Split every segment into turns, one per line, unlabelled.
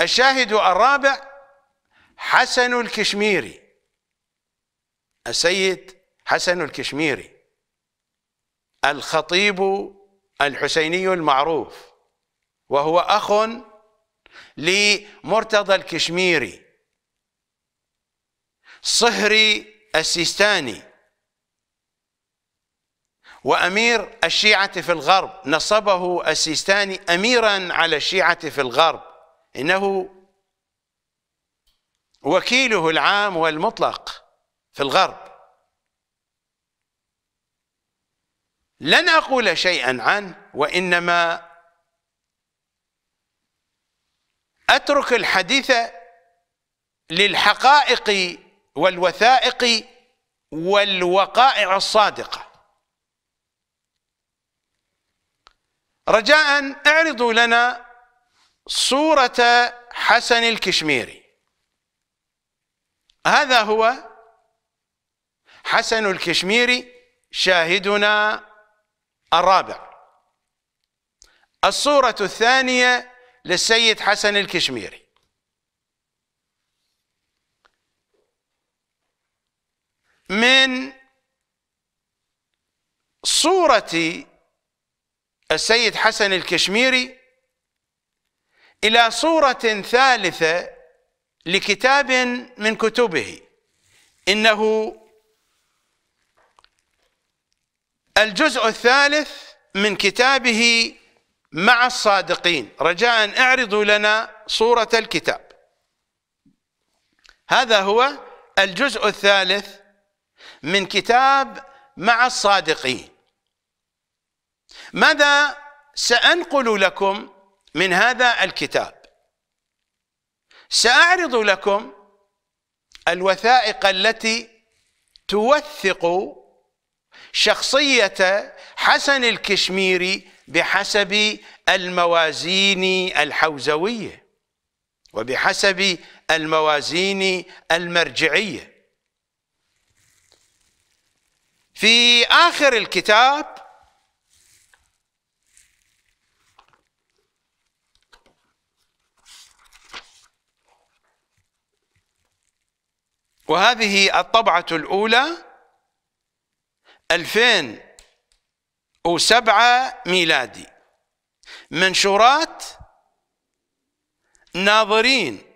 الشاهد الرابع حسن الكشميري السيد حسن الكشميري الخطيب الحسيني المعروف وهو أخ لمرتضى الكشميري صهري السيستاني وأمير الشيعة في الغرب نصبه السيستاني أميرا على الشيعة في الغرب إنه وكيله العام والمطلق في الغرب لن أقول شيئا عنه وإنما أترك الحديث للحقائق والوثائق والوقائع الصادقة رجاء اعرضوا لنا صورة حسن الكشميري هذا هو حسن الكشميري شاهدنا الرابع الصورة الثانية للسيد حسن الكشميري من صورة السيد حسن الكشميري إلى صورة ثالثة لكتاب من كتبه إنه الجزء الثالث من كتابه مع الصادقين رجاء اعرضوا لنا صورة الكتاب هذا هو الجزء الثالث من كتاب مع الصادقين ماذا سأنقل لكم من هذا الكتاب سأعرض لكم الوثائق التي توثق شخصية حسن الكشميري بحسب الموازين الحوزوية وبحسب الموازين المرجعية في آخر الكتاب وهذه الطبعة الأولى 2007 ميلادي منشورات ناظرين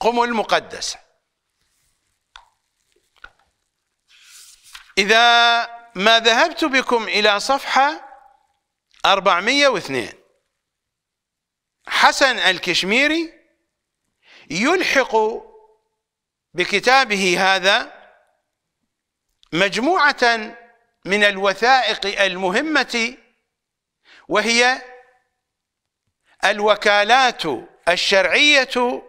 قم المقدسة إذا ما ذهبت بكم إلى صفحة 402 حسن الكشميري يلحق بكتابه هذا مجموعة من الوثائق المهمة وهي الوكالات الشرعية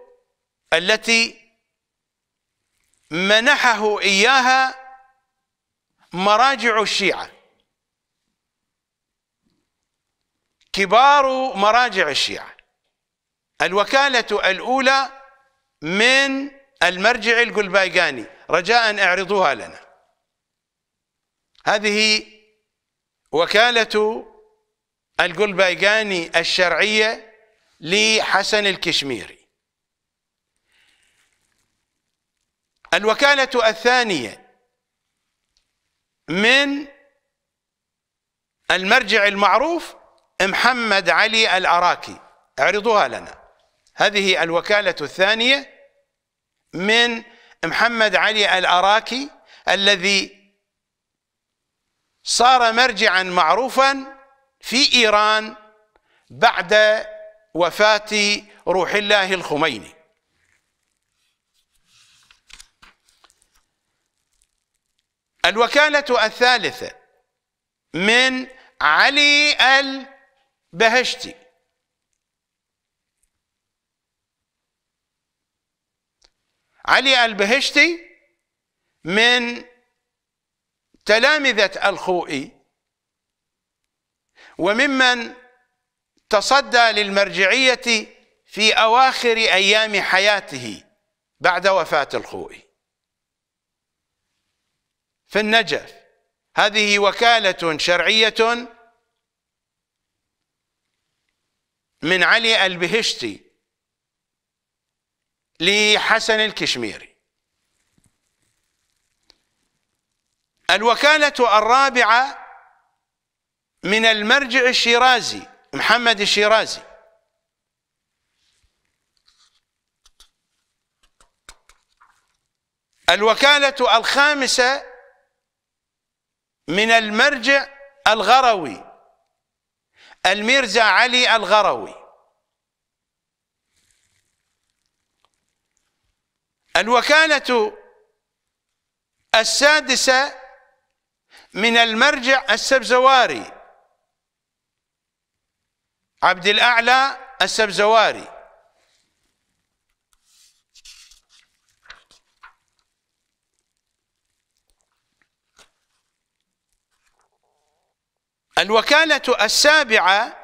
التي منحه إياها مراجع الشيعة كبار مراجع الشيعة الوكالة الأولى من المرجع القلبايقاني رجاء اعرضوها لنا هذه وكالة القلبايقاني الشرعية لحسن الكشميري الوكالة الثانية من المرجع المعروف محمد علي الأراكي اعرضوها لنا هذه الوكالة الثانية من محمد علي الأراكي الذي صار مرجعا معروفا في إيران بعد وفاة روح الله الخميني الوكالة الثالثة من علي البهشتي علي البهشتي من تلامذة الخوئي وممن تصدى للمرجعية في أواخر أيام حياته بعد وفاة الخوئي في النجف هذه وكالة شرعية من علي البهشتي لحسن الكشميري الوكالة الرابعة من المرجع الشيرازي محمد الشيرازي الوكالة الخامسة من المرجع الغروي الميرزا علي الغروي الوكالة السادسة من المرجع السبزواري عبد الأعلى السبزواري الوكالة السابعة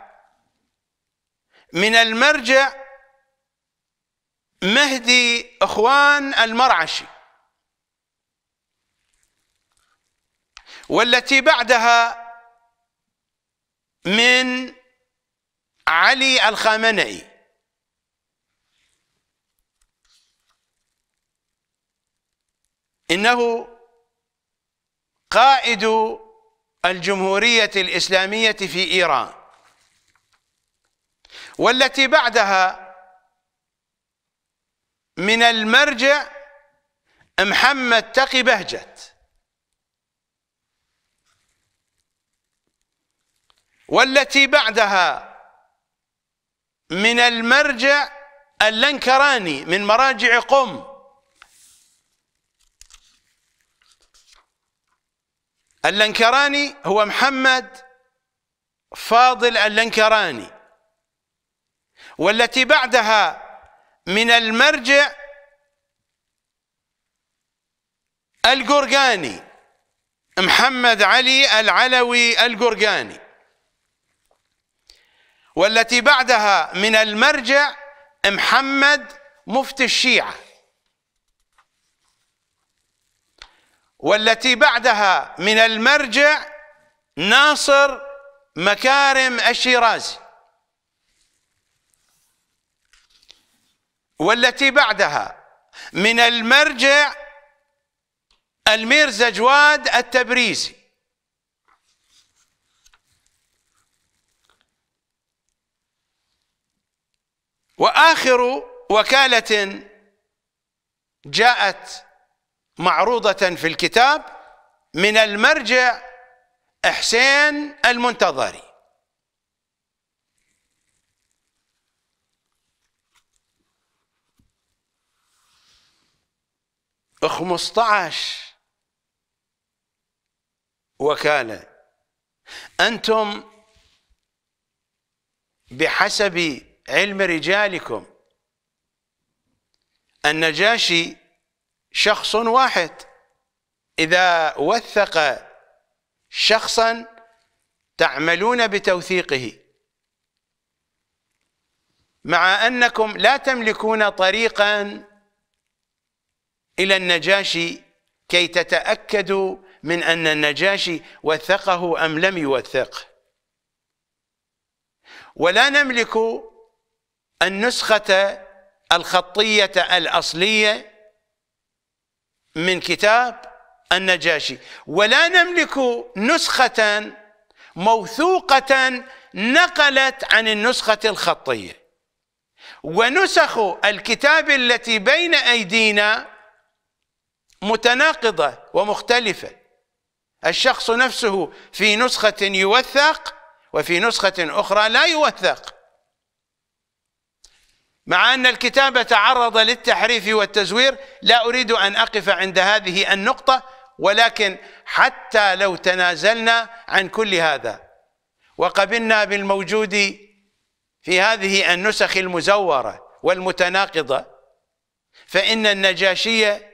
من المرجع مهدي اخوان المرعشي والتي بعدها من علي الخامنئي انه قائد الجمهوريه الاسلاميه في ايران والتي بعدها من المرجع محمد تقي بهجت والتي بعدها من المرجع اللنكراني من مراجع قم اللنكراني هو محمد فاضل اللنكراني والتي بعدها من المرجع القرقاني محمد علي العلوي القرقاني والتي بعدها من المرجع محمد مفتي الشيعة والتي بعدها من المرجع ناصر مكارم الشيرازي والتي بعدها من المرجع الميرزا جواد التبريزي واخر وكاله جاءت معروضه في الكتاب من المرجع حسين المنتظري 15 وكالة أنتم بحسب علم رجالكم النجاشي شخص واحد إذا وثق شخصا تعملون بتوثيقه مع أنكم لا تملكون طريقا إلى النجاشي كي تتأكدوا من أن النجاشي وثقه أم لم يوثقه ولا نملك النسخة الخطية الأصلية من كتاب النجاشي ولا نملك نسخة موثوقة نقلت عن النسخة الخطية ونسخ الكتاب التي بين أيدينا متناقضة ومختلفة الشخص نفسه في نسخة يوثق وفي نسخة أخرى لا يوثق مع أن الكتاب تعرض للتحريف والتزوير لا أريد أن أقف عند هذه النقطة ولكن حتى لو تنازلنا عن كل هذا وقبلنا بالموجود في هذه النسخ المزورة والمتناقضة فإن النجاشية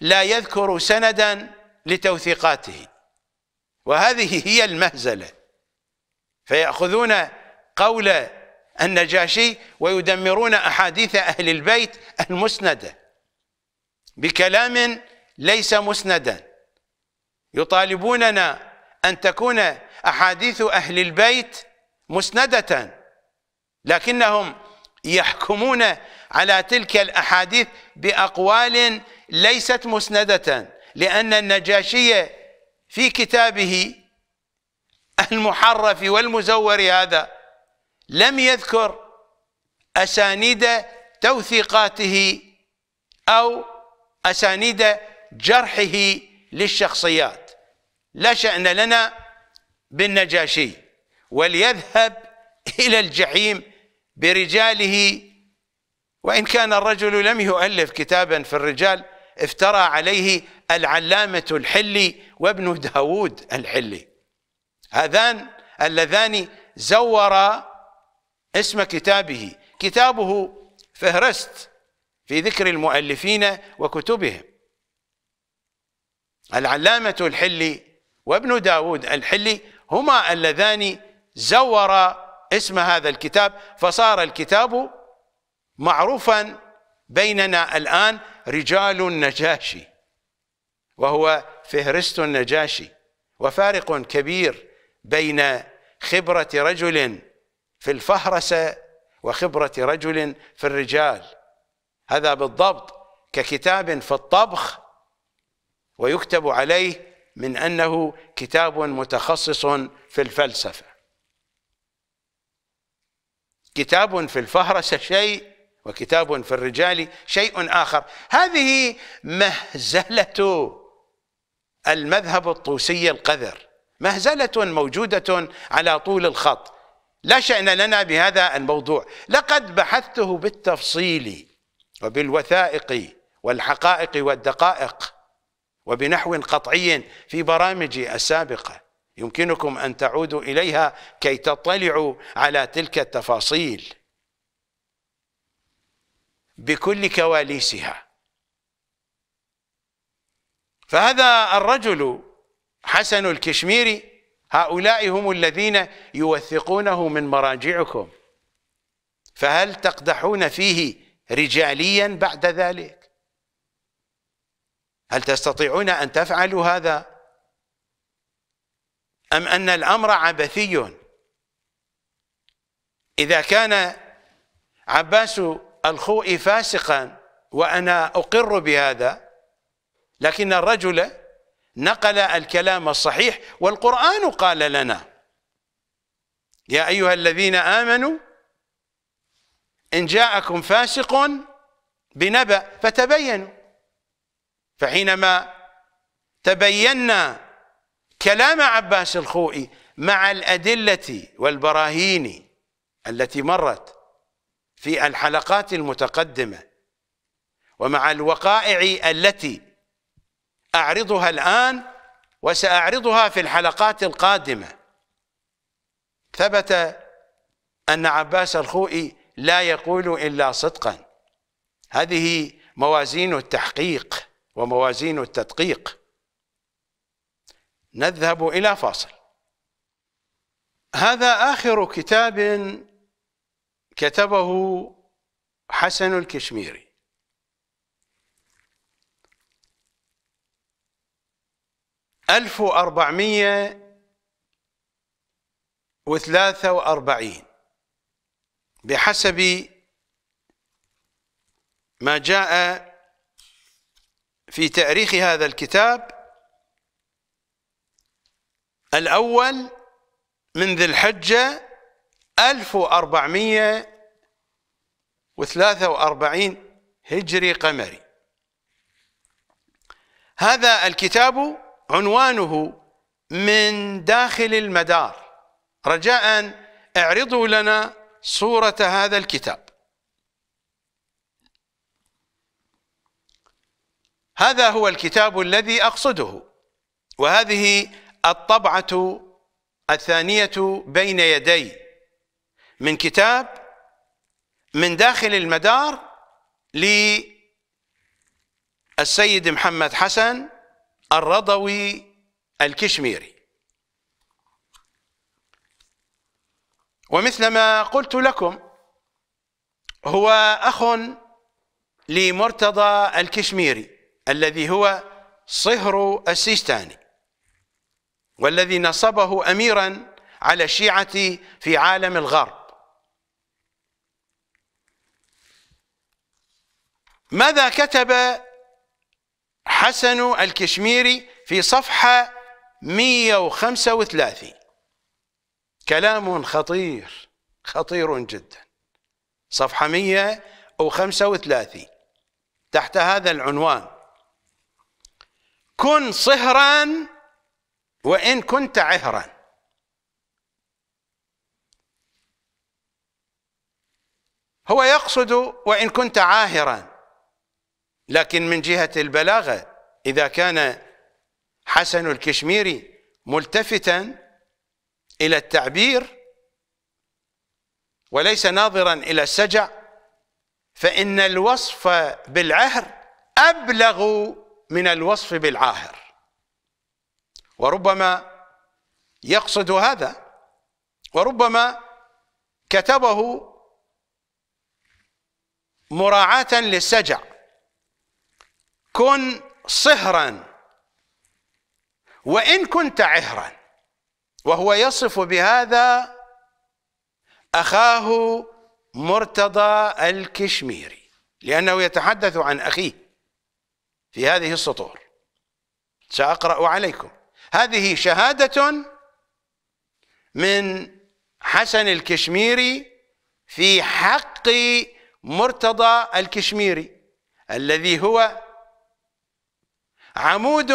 لا يذكر سندا لتوثيقاته وهذه هي المهزلة فيأخذون قول النجاشي ويدمرون أحاديث أهل البيت المسندة بكلام ليس مسندا يطالبوننا أن تكون أحاديث أهل البيت مسندة لكنهم يحكمون على تلك الأحاديث بأقوال ليست مسندة لأن النجاشية في كتابه المحرف والمزور هذا لم يذكر أسانيد توثيقاته أو أسانيد جرحه للشخصيات لا شأن لنا بالنجاشي وليذهب إلى الجحيم برجاله وإن كان الرجل لم يؤلف كتابا في الرجال افترى عليه العلامة الحلي وابن داود الحلي هذان اللذان زورا اسم كتابه كتابه فهرست في ذكر المؤلفين وكتبهم العلامة الحلي وابن داود الحلي هما اللذان زورا اسم هذا الكتاب فصار الكتاب معروفا بيننا الآن رجال النجاشي وهو فهرست النجاشي وفارق كبير بين خبرة رجل في الفهرسة وخبرة رجل في الرجال هذا بالضبط ككتاب في الطبخ ويكتب عليه من أنه كتاب متخصص في الفلسفة كتاب في الفهرسة شيء وكتاب في الرجال شيء آخر هذه مهزلة المذهب الطوسي القذر مهزلة موجودة على طول الخط لا شأن لنا بهذا الموضوع لقد بحثته بالتفصيل وبالوثائق والحقائق والدقائق وبنحو قطعي في برامجي السابقة يمكنكم أن تعودوا إليها كي تطلعوا على تلك التفاصيل بكل كواليسها فهذا الرجل حسن الكشميري هؤلاء هم الذين يوثقونه من مراجعكم فهل تقدحون فيه رجاليا بعد ذلك هل تستطيعون أن تفعلوا هذا أم أن الأمر عبثي إذا كان عباس الخوئي فاسقا وأنا أقر بهذا لكن الرجل نقل الكلام الصحيح والقرآن قال لنا يا أيها الذين آمنوا إن جاءكم فاسق بنبأ فتبينوا فحينما تبينا كلام عباس الخوئي مع الأدلة والبراهين التي مرت في الحلقات المتقدمة ومع الوقائع التي أعرضها الآن وسأعرضها في الحلقات القادمة ثبت أن عباس الخوئي لا يقول إلا صدقا هذه موازين التحقيق وموازين التدقيق نذهب إلى فاصل هذا آخر كتاب كتبه حسن الكشميري ألف وأربعمية وثلاثة وأربعين بحسب ما جاء في تاريخ هذا الكتاب الأول من ذي الحجة 1443 هجري قمري هذا الكتاب عنوانه من داخل المدار رجاء اعرضوا لنا صورة هذا الكتاب هذا هو الكتاب الذي أقصده وهذه الطبعة الثانية بين يدي من كتاب من داخل المدار للسيد محمد حسن الرضوي الكشميري ومثل ما قلت لكم هو أخ لمرتضى الكشميري الذي هو صهر السيستاني والذي نصبه أميرا على الشيعة في عالم الغرب ماذا كتب حسن الكشميري في صفحة 135 كلام خطير خطير جدا صفحة 135 تحت هذا العنوان كن صهرا وإن كنت عهرا هو يقصد وإن كنت عاهرا لكن من جهة البلاغة إذا كان حسن الكشميري ملتفتا إلى التعبير وليس ناظرا إلى السجع فإن الوصف بالعهر أبلغ من الوصف بالعاهر وربما يقصد هذا وربما كتبه مراعاة للسجع كن صهرا وإن كنت عهرا وهو يصف بهذا أخاه مرتضى الكشميري لأنه يتحدث عن أخيه في هذه السطور سأقرأ عليكم هذه شهادة من حسن الكشميري في حق مرتضى الكشميري الذي هو عمود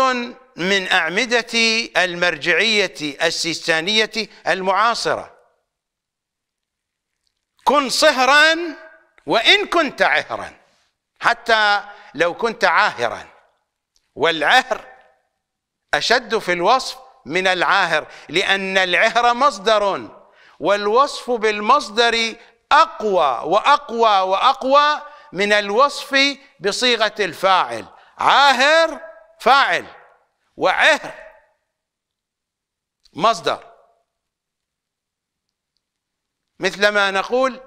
من أعمدة المرجعية السيستانية المعاصرة كن صهرا وإن كنت عهرا حتى لو كنت عاهرا والعهر أشد في الوصف من العاهر لأن العهر مصدر والوصف بالمصدر أقوى وأقوى وأقوى من الوصف بصيغة الفاعل عاهر فاعل وعهر مصدر مثل ما نقول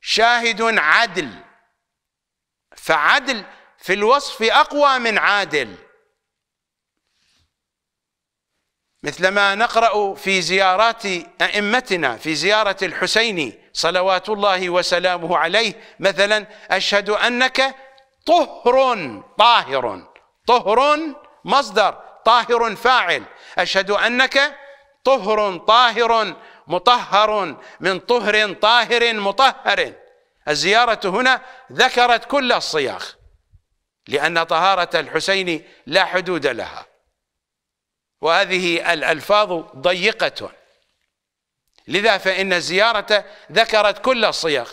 شاهد عدل فعدل في الوصف أقوى من عادل مثل ما نقرأ في زيارات أئمتنا في زيارة الحسين صلوات الله وسلامه عليه مثلا أشهد أنك طهر طاهر طهر مصدر طاهر فاعل أشهد أنك طهر طاهر مطهر من طهر طاهر مطهر الزيارة هنا ذكرت كل الصياغ لأن طهارة الحسين لا حدود لها وهذه الألفاظ ضيقة لذا فإن الزيارة ذكرت كل الصياغ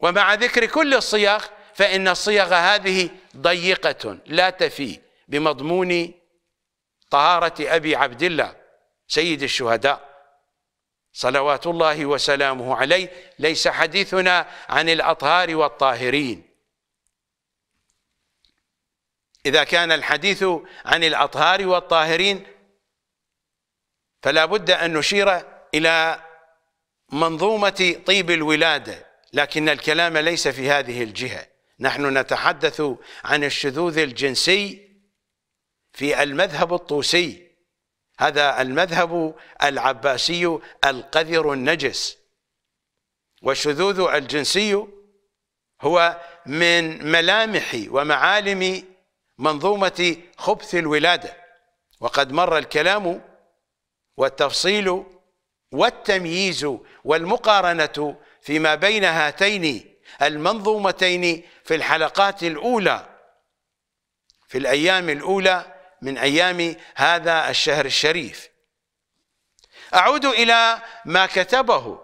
ومع ذكر كل الصياغ فإن الصيغ هذه ضيقة لا تفي بمضمون طهارة أبي عبد الله سيد الشهداء صلوات الله وسلامه عليه ليس حديثنا عن الأطهار والطاهرين إذا كان الحديث عن الأطهار والطاهرين فلا بد أن نشير إلى منظومة طيب الولادة لكن الكلام ليس في هذه الجهة نحن نتحدث عن الشذوذ الجنسي في المذهب الطوسي هذا المذهب العباسي القذر النجس والشذوذ الجنسي هو من ملامح ومعالم منظومة خبث الولادة وقد مر الكلام والتفصيل والتمييز والمقارنة فيما بين هاتين المنظومتين في الحلقات الأولى في الأيام الأولى من أيام هذا الشهر الشريف أعود إلى ما كتبه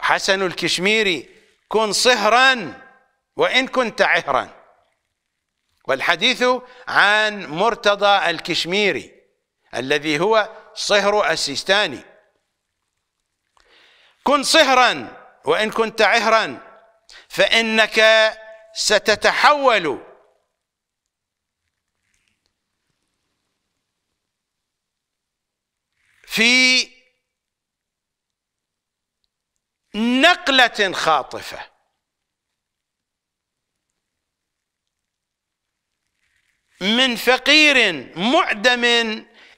حسن الكشميري كن صهرا وإن كنت عهرا والحديث عن مرتضى الكشميري الذي هو صهر السيستاني كن صهرا وإن كنت عهرا فإنك ستتحول في نقله خاطفه من فقير معدم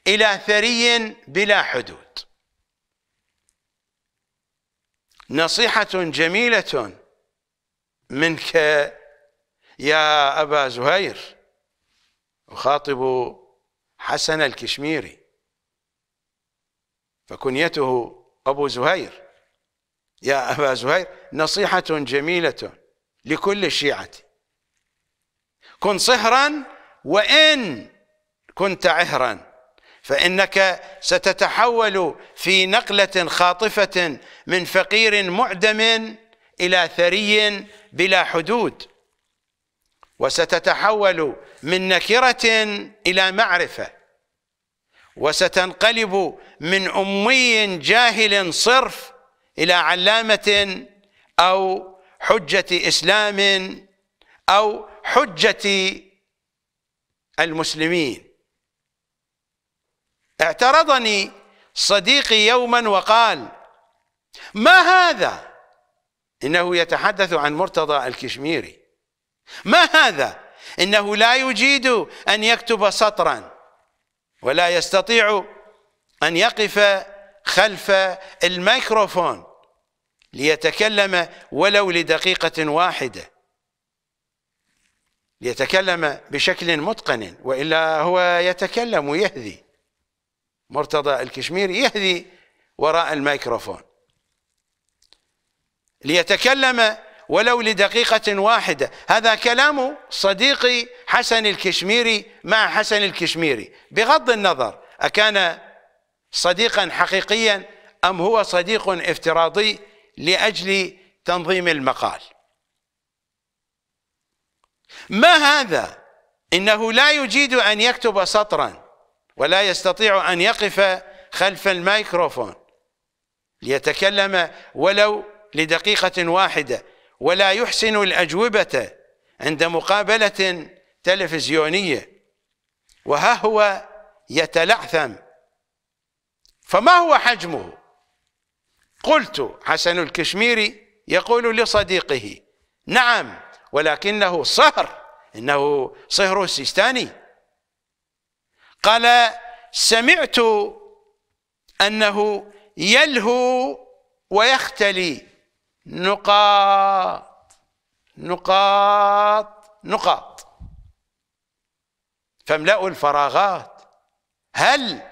الى ثري بلا حدود نصيحه جميله منك يا أبا زهير أخاطب حسن الكشميري فكنيته أبو زهير يا أبا زهير نصيحة جميلة لكل الشيعة كن صهرا وإن كنت عهرا فإنك ستتحول في نقلة خاطفة من فقير معدم إلى ثري بلا حدود وستتحول من نكرة إلى معرفة وستنقلب من أمي جاهل صرف إلى علامة أو حجة إسلام أو حجة المسلمين اعترضني صديقي يوما وقال ما هذا إنه يتحدث عن مرتضى الكشميري ما هذا انه لا يجيد ان يكتب سطرا ولا يستطيع ان يقف خلف الميكروفون ليتكلم ولو لدقيقه واحده ليتكلم بشكل متقن والا هو يتكلم ويهذي مرتضى الكشميري يهذي وراء الميكروفون ليتكلم ولو لدقيقة واحدة هذا كلام صديقي حسن الكشميري مع حسن الكشميري بغض النظر أكان صديقا حقيقيا أم هو صديق افتراضي لأجل تنظيم المقال ما هذا إنه لا يجيد أن يكتب سطرا ولا يستطيع أن يقف خلف الميكروفون ليتكلم ولو لدقيقة واحدة ولا يحسن الأجوبة عند مقابلة تلفزيونية وها هو يتلعثم فما هو حجمه قلت حسن الكشميري يقول لصديقه نعم ولكنه صهر إنه صهر السيستاني قال سمعت أنه يلهو ويختلي نقاط نقاط نقاط فاملأوا الفراغات هل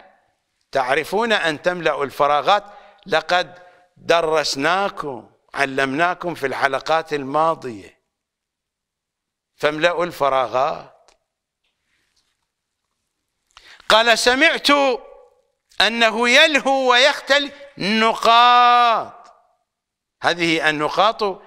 تعرفون أن تملأوا الفراغات لقد درسناكم علمناكم في الحلقات الماضية فاملأوا الفراغات قال سمعت أنه يلهو ويختل نقاط هذه النقاط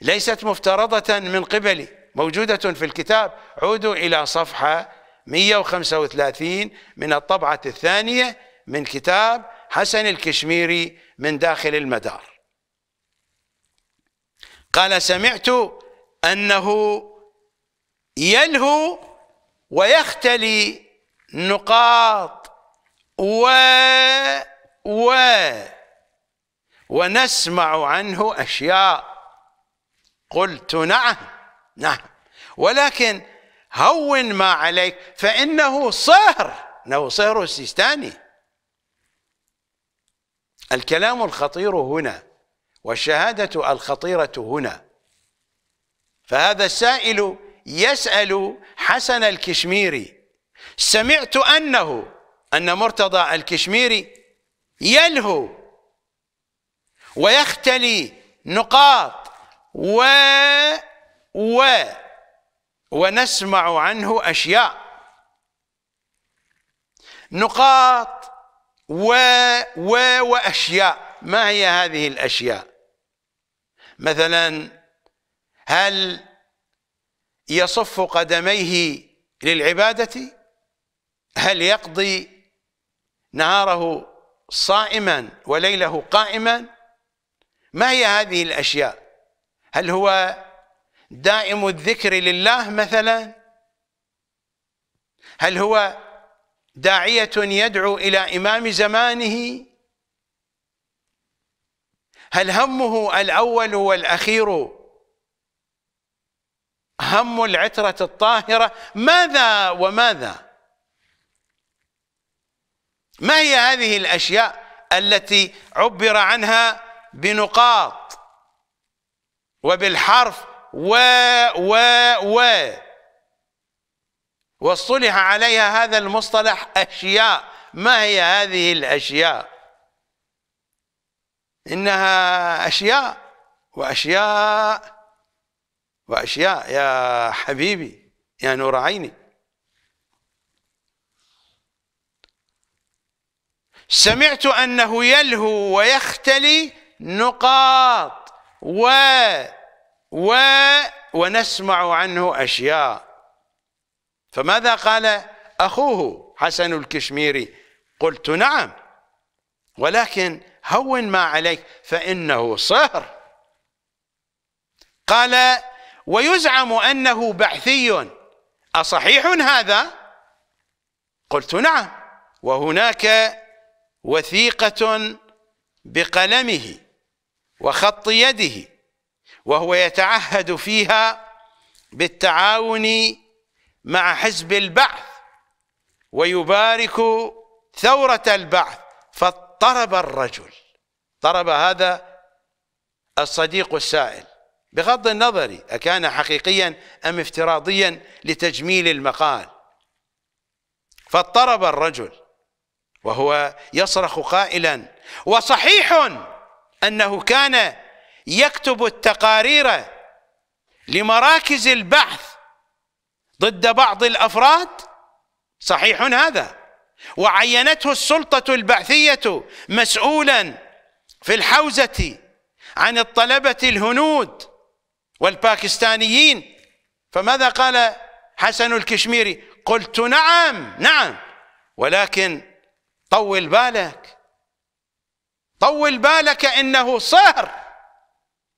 ليست مفترضة من قبلي موجودة في الكتاب عودوا إلى صفحة 135 من الطبعة الثانية من كتاب حسن الكشميري من داخل المدار قال سمعت أنه يلهو ويختلي نقاط و و ونسمع عنه أشياء قلت نعم نعم ولكن هون ما عليك فإنه صهر إنه صهر السيستاني الكلام الخطير هنا والشهادة الخطيرة هنا فهذا السائل يسأل حسن الكشميري سمعت أنه أن مرتضى الكشميري يلهو ويختلي نقاط و و ونسمع عنه أشياء نقاط و و وأشياء ما هي هذه الأشياء مثلا هل يصف قدميه للعبادة هل يقضي نهاره صائما وليله قائما ما هي هذه الأشياء هل هو دائم الذكر لله مثلا هل هو داعية يدعو إلى إمام زمانه هل همه الأول والأخير هم العترة الطاهرة ماذا وماذا ما هي هذه الأشياء التي عبر عنها بنقاط وبالحرف و و و واصطلح عليها هذا المصطلح أشياء ما هي هذه الأشياء إنها أشياء وأشياء وأشياء يا حبيبي يا نور عيني سمعت أنه يلهو ويختلي نقاط و و ونسمع عنه أشياء فماذا قال أخوه حسن الكشميري قلت نعم ولكن هون ما عليك فإنه صهر قال ويزعم أنه بعثي أصحيح هذا قلت نعم وهناك وثيقة بقلمه وخط يده وهو يتعهد فيها بالتعاون مع حزب البعث ويبارك ثورة البعث فاضطرب الرجل طرب هذا الصديق السائل بغض النظر أكان حقيقيا أم افتراضيا لتجميل المقال فاضطرب الرجل وهو يصرخ قائلا وصحيح أنه كان يكتب التقارير لمراكز البحث ضد بعض الأفراد صحيح هذا وعينته السلطة البعثية مسؤولا في الحوزة عن الطلبة الهنود والباكستانيين فماذا قال حسن الكشميري قلت نعم نعم ولكن طول بالك طول بالك انه صهر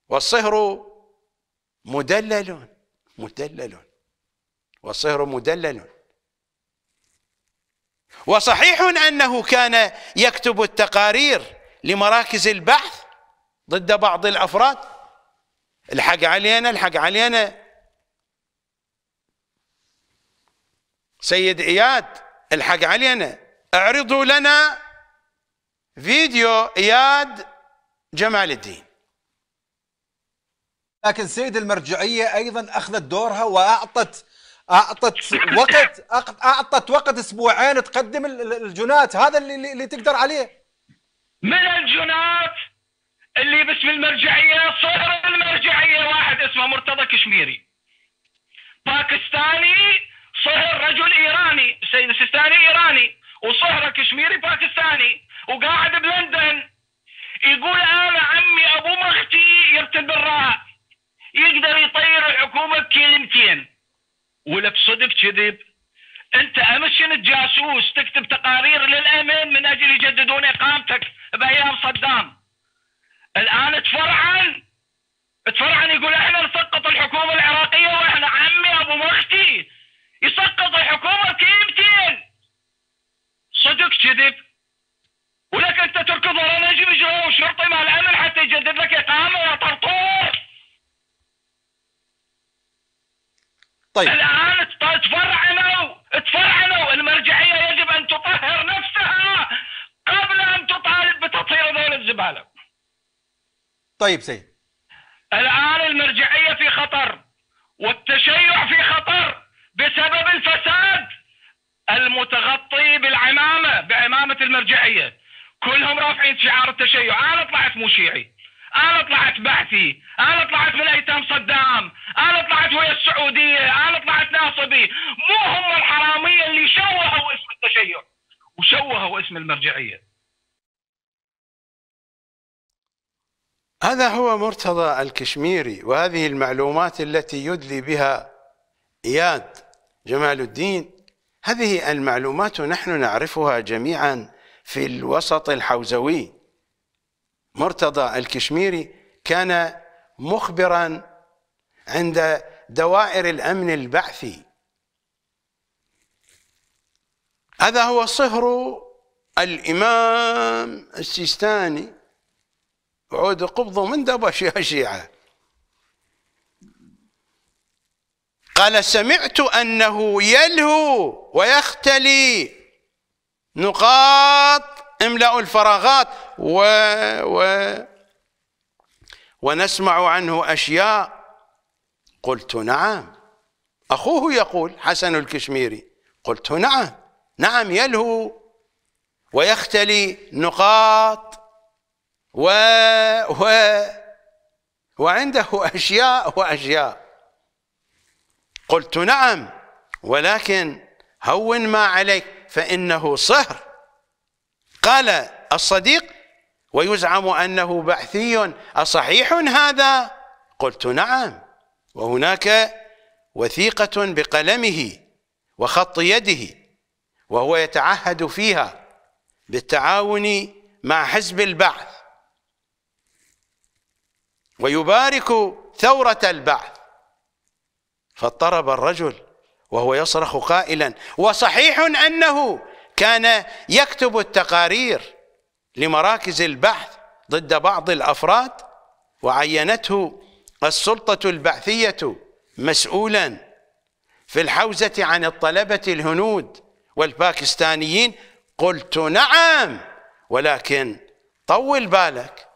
والصهر مدلل مدلل والصهر مدلل وصحيح انه كان يكتب التقارير لمراكز البحث ضد بعض الافراد الحق علينا الحق علينا سيد اياد الحق علينا اعرضوا لنا فيديو اياد جمال الدين لكن سيد المرجعيه ايضا
اخذت دورها واعطت اعطت وقت اعطت وقت اسبوعين تقدم الجنات هذا اللي, اللي تقدر عليه من الجنات اللي باسم المرجعيه صهر المرجعيه واحد اسمه مرتضى كشميري باكستاني صهر رجل ايراني سيد السيستاني ايراني وصهره كشميري باكستاني وقاعد بلندن يقول انا عمي ابو مختي يرتب الراء يقدر يطير الحكومه بكلمتين ولا بصدق كذب انت امشن جاسوس تكتب تقارير للامن من اجل يجددون اقامتك بايام صدام الان تفرعن تفرعن يقول احنا نسقط الحكومه العراقيه واحنا عمي ابو مختي يسقط الحكومه بكلمتين صدق كذب ولك أنت تركض ورا نجم إجرام شرطي مع الأمن حتى يجدد لك إقامة يا طرطور طيب الآن تفرعنوا تفرعنوا المرجعية يجب أن تطهر نفسها قبل أن تطالب بتطهير هذول الزبالة طيب سيد الآن المرجعية في خطر والتشيع في خطر بسبب الفساد المتغطي بالعمامة بعمامة المرجعية كلهم رافعين شعار التشيع انا طلعت مو شيعي انا طلعت بعثي انا طلعت من ايتام صدام انا طلعت ويا السعوديه انا طلعت ناصبي مو هم الحراميه اللي شوهوا اسم التشيع وشوهوا اسم المرجعيه
هذا هو مرتضى الكشميري وهذه المعلومات التي يدلي بها اياد جمال الدين هذه المعلومات نحن نعرفها جميعا في الوسط الحوزوي مرتضى الكشميري كان مخبرا عند دوائر الامن البعثي هذا هو صهر الامام السيستاني عود قبضه من دبا شيعه قال سمعت انه يلهو ويختلي نقاط املأوا الفراغات و, و ونسمع عنه أشياء قلت نعم أخوه يقول حسن الكشميري قلت نعم نعم يلهو ويختلي نقاط و, و وعنده أشياء وأشياء قلت نعم ولكن هون ما عليك فإنه صهر قال الصديق ويزعم أنه بعثي أصحيح هذا قلت نعم وهناك وثيقة بقلمه وخط يده وهو يتعهد فيها بالتعاون مع حزب البعث ويبارك ثورة البعث فاضطرب الرجل وهو يصرخ قائلا وصحيح أنه كان يكتب التقارير لمراكز البحث ضد بعض الأفراد وعينته السلطة البعثية مسؤولا في الحوزة عن الطلبة الهنود والباكستانيين قلت نعم ولكن طول بالك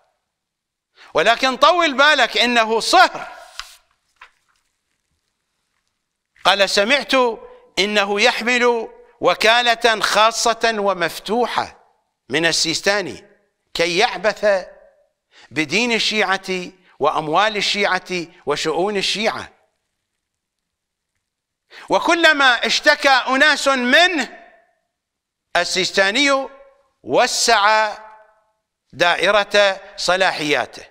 ولكن طول بالك إنه صهر قال سمعت إنه يحمل وكالة خاصة ومفتوحة من السيستاني كي يعبث بدين الشيعة وأموال الشيعة وشؤون الشيعة وكلما اشتكى أناس منه السيستاني وسع دائرة صلاحياته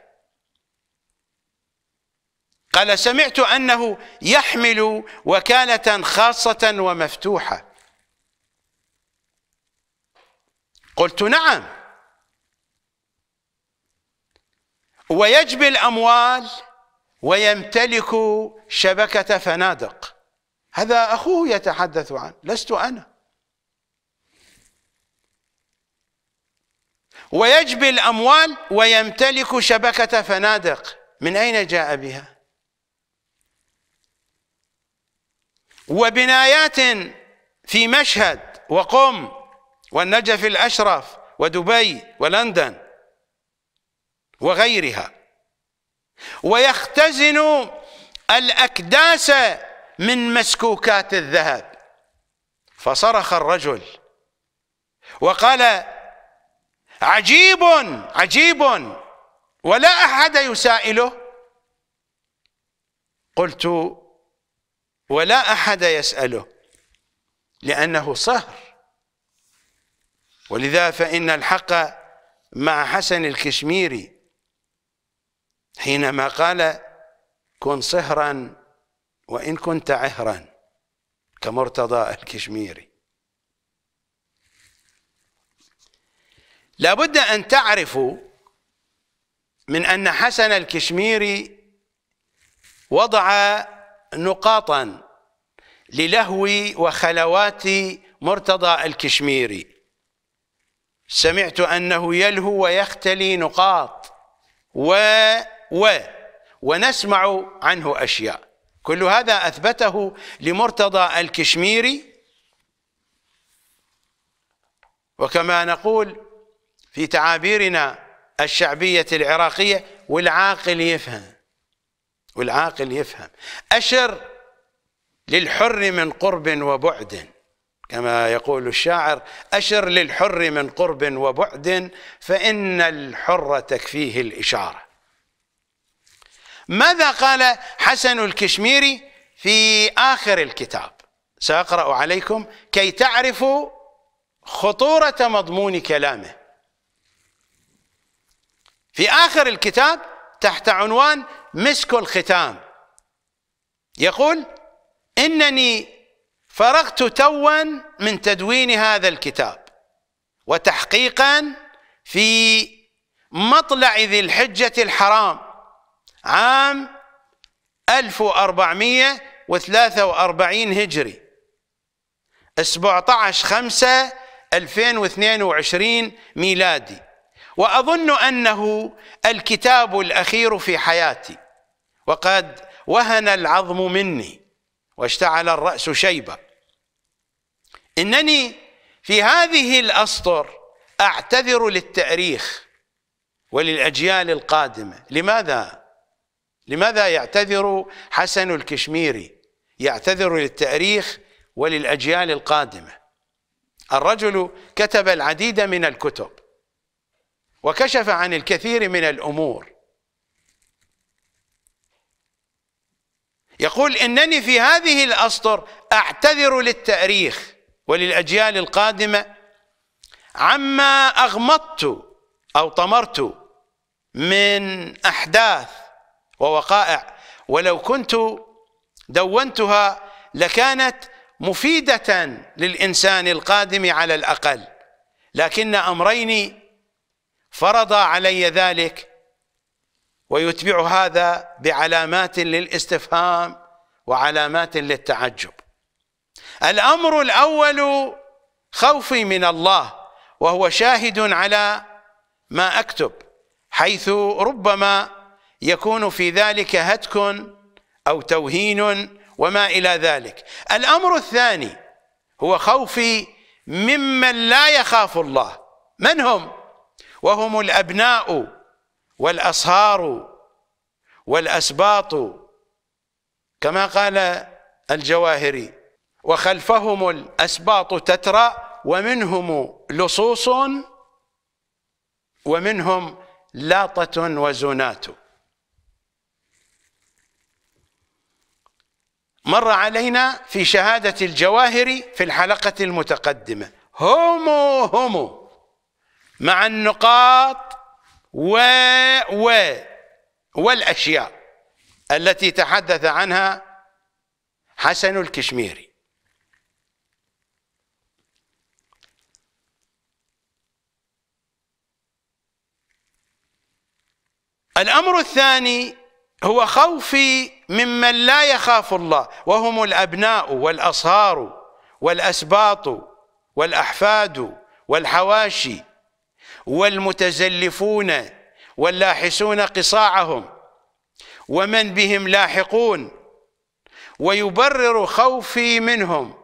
قال سمعت أنه يحمل وكالة خاصة ومفتوحة قلت نعم ويجبي الأموال ويمتلك شبكة فنادق هذا أخوه يتحدث عنه لست أنا ويجبي الأموال ويمتلك شبكة فنادق من أين جاء بها وبنايات في مشهد وقم والنجف الأشرف ودبي ولندن وغيرها ويختزن الأكداس من مسكوكات الذهب فصرخ الرجل وقال عجيب عجيب ولا أحد يسائله قلت ولا أحد يسأله لأنه صهر ولذا فإن الحق مع حسن الكشميري حينما قال كن صهرا وإن كنت عهرا كمرتضى الكشميري لابد أن تعرفوا من أن حسن الكشميري وضع نقاطا للهو وخلوات مرتضى الكشميري سمعت أنه يلهو ويختلي نقاط و و ونسمع عنه أشياء كل هذا أثبته لمرتضى الكشميري وكما نقول في تعابيرنا الشعبية العراقية والعاقل يفهم والعاقل يفهم أشر للحر من قرب وبعد كما يقول الشاعر أشر للحر من قرب وبعد فإن الحر تكفيه الإشارة ماذا قال حسن الكشميري في آخر الكتاب سأقرأ عليكم كي تعرفوا خطورة مضمون كلامه في آخر الكتاب تحت عنوان مسك الختام يقول انني فرغت توا من تدوين هذا الكتاب وتحقيقا في مطلع ذي الحجه الحرام عام 1443 هجري 17 5 2022 ميلادي واظن انه الكتاب الاخير في حياتي وقد وهن العظم مني واشتعل الرأس شيبة إنني في هذه الأسطر أعتذر للتاريخ وللأجيال القادمة لماذا؟ لماذا يعتذر حسن الكشميري يعتذر للتاريخ وللأجيال القادمة الرجل كتب العديد من الكتب وكشف عن الكثير من الأمور يقول انني في هذه الاسطر اعتذر للتاريخ وللاجيال القادمه عما اغمضت او طمرت من احداث ووقائع ولو كنت دونتها لكانت مفيده للانسان القادم على الاقل لكن امرين فرض علي ذلك ويتبع هذا بعلامات للاستفهام وعلامات للتعجب الأمر الأول خوفي من الله وهو شاهد على ما أكتب حيث ربما يكون في ذلك هتك أو توهين وما إلى ذلك الأمر الثاني هو خوفي ممن لا يخاف الله من هم؟ وهم الأبناء والأصهار والأسباط كما قال الجواهري وخلفهم الأسباط تترى ومنهم لصوص ومنهم لاطة وزنات مر علينا في شهادة الجواهر في الحلقة المتقدمة هم هم مع النقاط و و والأشياء التي تحدث عنها حسن الكشميري الأمر الثاني هو خوفي ممن لا يخاف الله وهم الأبناء والأصهار والأسباط والأحفاد والحواشي والمتزلفون واللاحسون قصاعهم ومن بهم لاحقون ويبرر خوفي منهم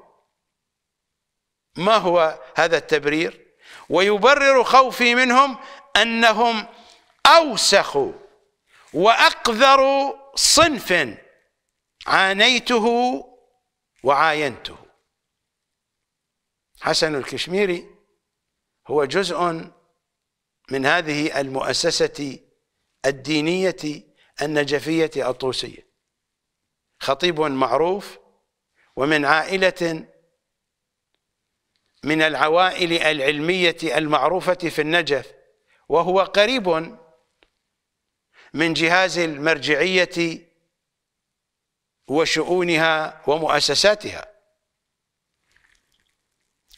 ما هو هذا التبرير ويبرر خوفي منهم أنهم أوسخ وأقذر صنف عانيته وعاينته حسن الكشميري هو جزء من هذه المؤسسة الدينية النجفية الطوسية خطيب معروف ومن عائلة من العوائل العلمية المعروفة في النجف وهو قريب من جهاز المرجعية وشؤونها ومؤسساتها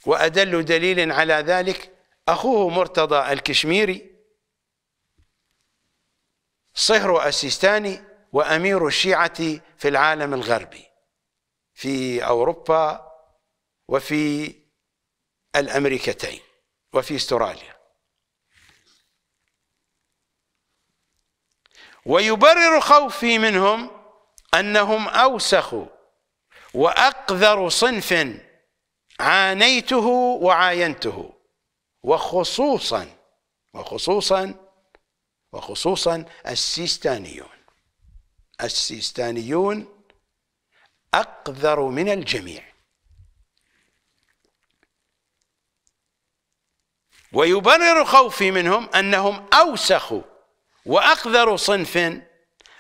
وأدل دليل على ذلك أخوه مرتضى الكشميري صهر السيستاني وأمير الشيعة في العالم الغربي في أوروبا وفي الأمريكتين وفي استراليا ويبرر خوفي منهم أنهم أوسخ وأقذر صنف عانيته وعاينته وخصوصا وخصوصا وخصوصا السيستانيون السيستانيون أقذر من الجميع ويبرر خوفي منهم أنهم أوسخ وأقذر صنف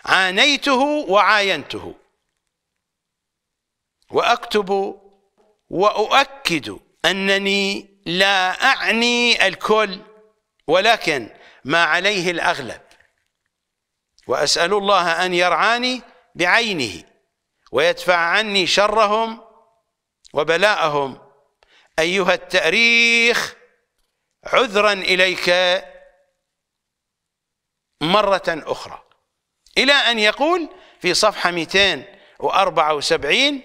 عانيته وعاينته وأكتب وأؤكد أنني لا أعني الكل ولكن ما عليه الأغلب وأسأل الله أن يرعاني بعينه ويدفع عني شرهم وبلاءهم أيها التأريخ عذرا إليك مرة أخرى إلى أن يقول في صفحة 274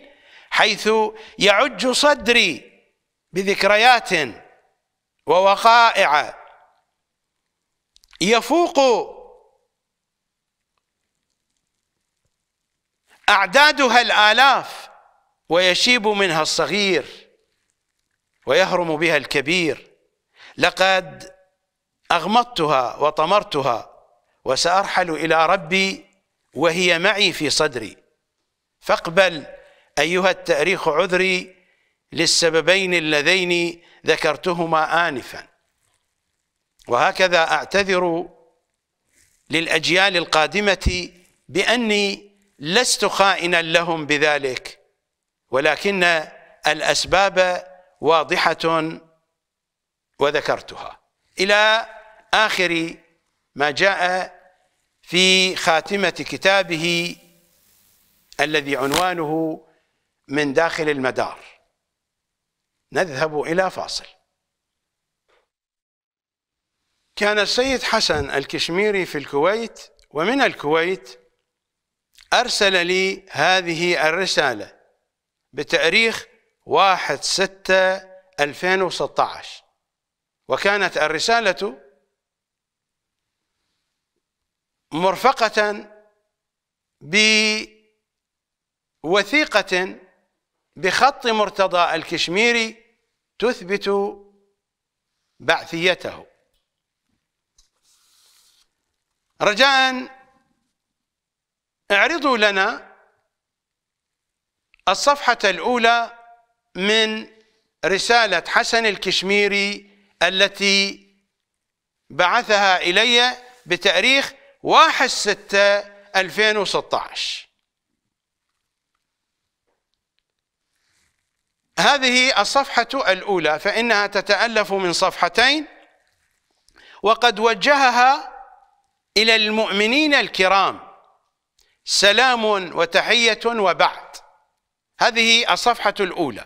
حيث يعج صدري بذكريات ووقائع يفوق أعدادها الآلاف ويشيب منها الصغير ويهرم بها الكبير لقد أغمضتها وطمرتها وسأرحل إلى ربي وهي معي في صدري فاقبل أيها التاريخ عذري للسببين اللذين ذكرتهما آنفا وهكذا أعتذر للأجيال القادمة بأني لست خائنا لهم بذلك ولكن الأسباب واضحة وذكرتها إلى آخر ما جاء في خاتمة كتابه الذي عنوانه من داخل المدار نذهب إلى فاصل كان السيد حسن الكشميري في الكويت ومن الكويت أرسل لي هذه الرسالة بتاريخ 1 6 2016 وكانت الرسالة مرفقة بوثيقة بخط مرتضى الكشميري تثبت بعثيته رجاء اعرضوا لنا الصفحة الأولى من رسالة حسن الكشميري التي بعثها إلي بتاريخ 1 6 2016 هذه الصفحة الأولى فإنها تتألف من صفحتين وقد وجهها إلى المؤمنين الكرام سلام وتحية وبعد هذه الصفحة الأولى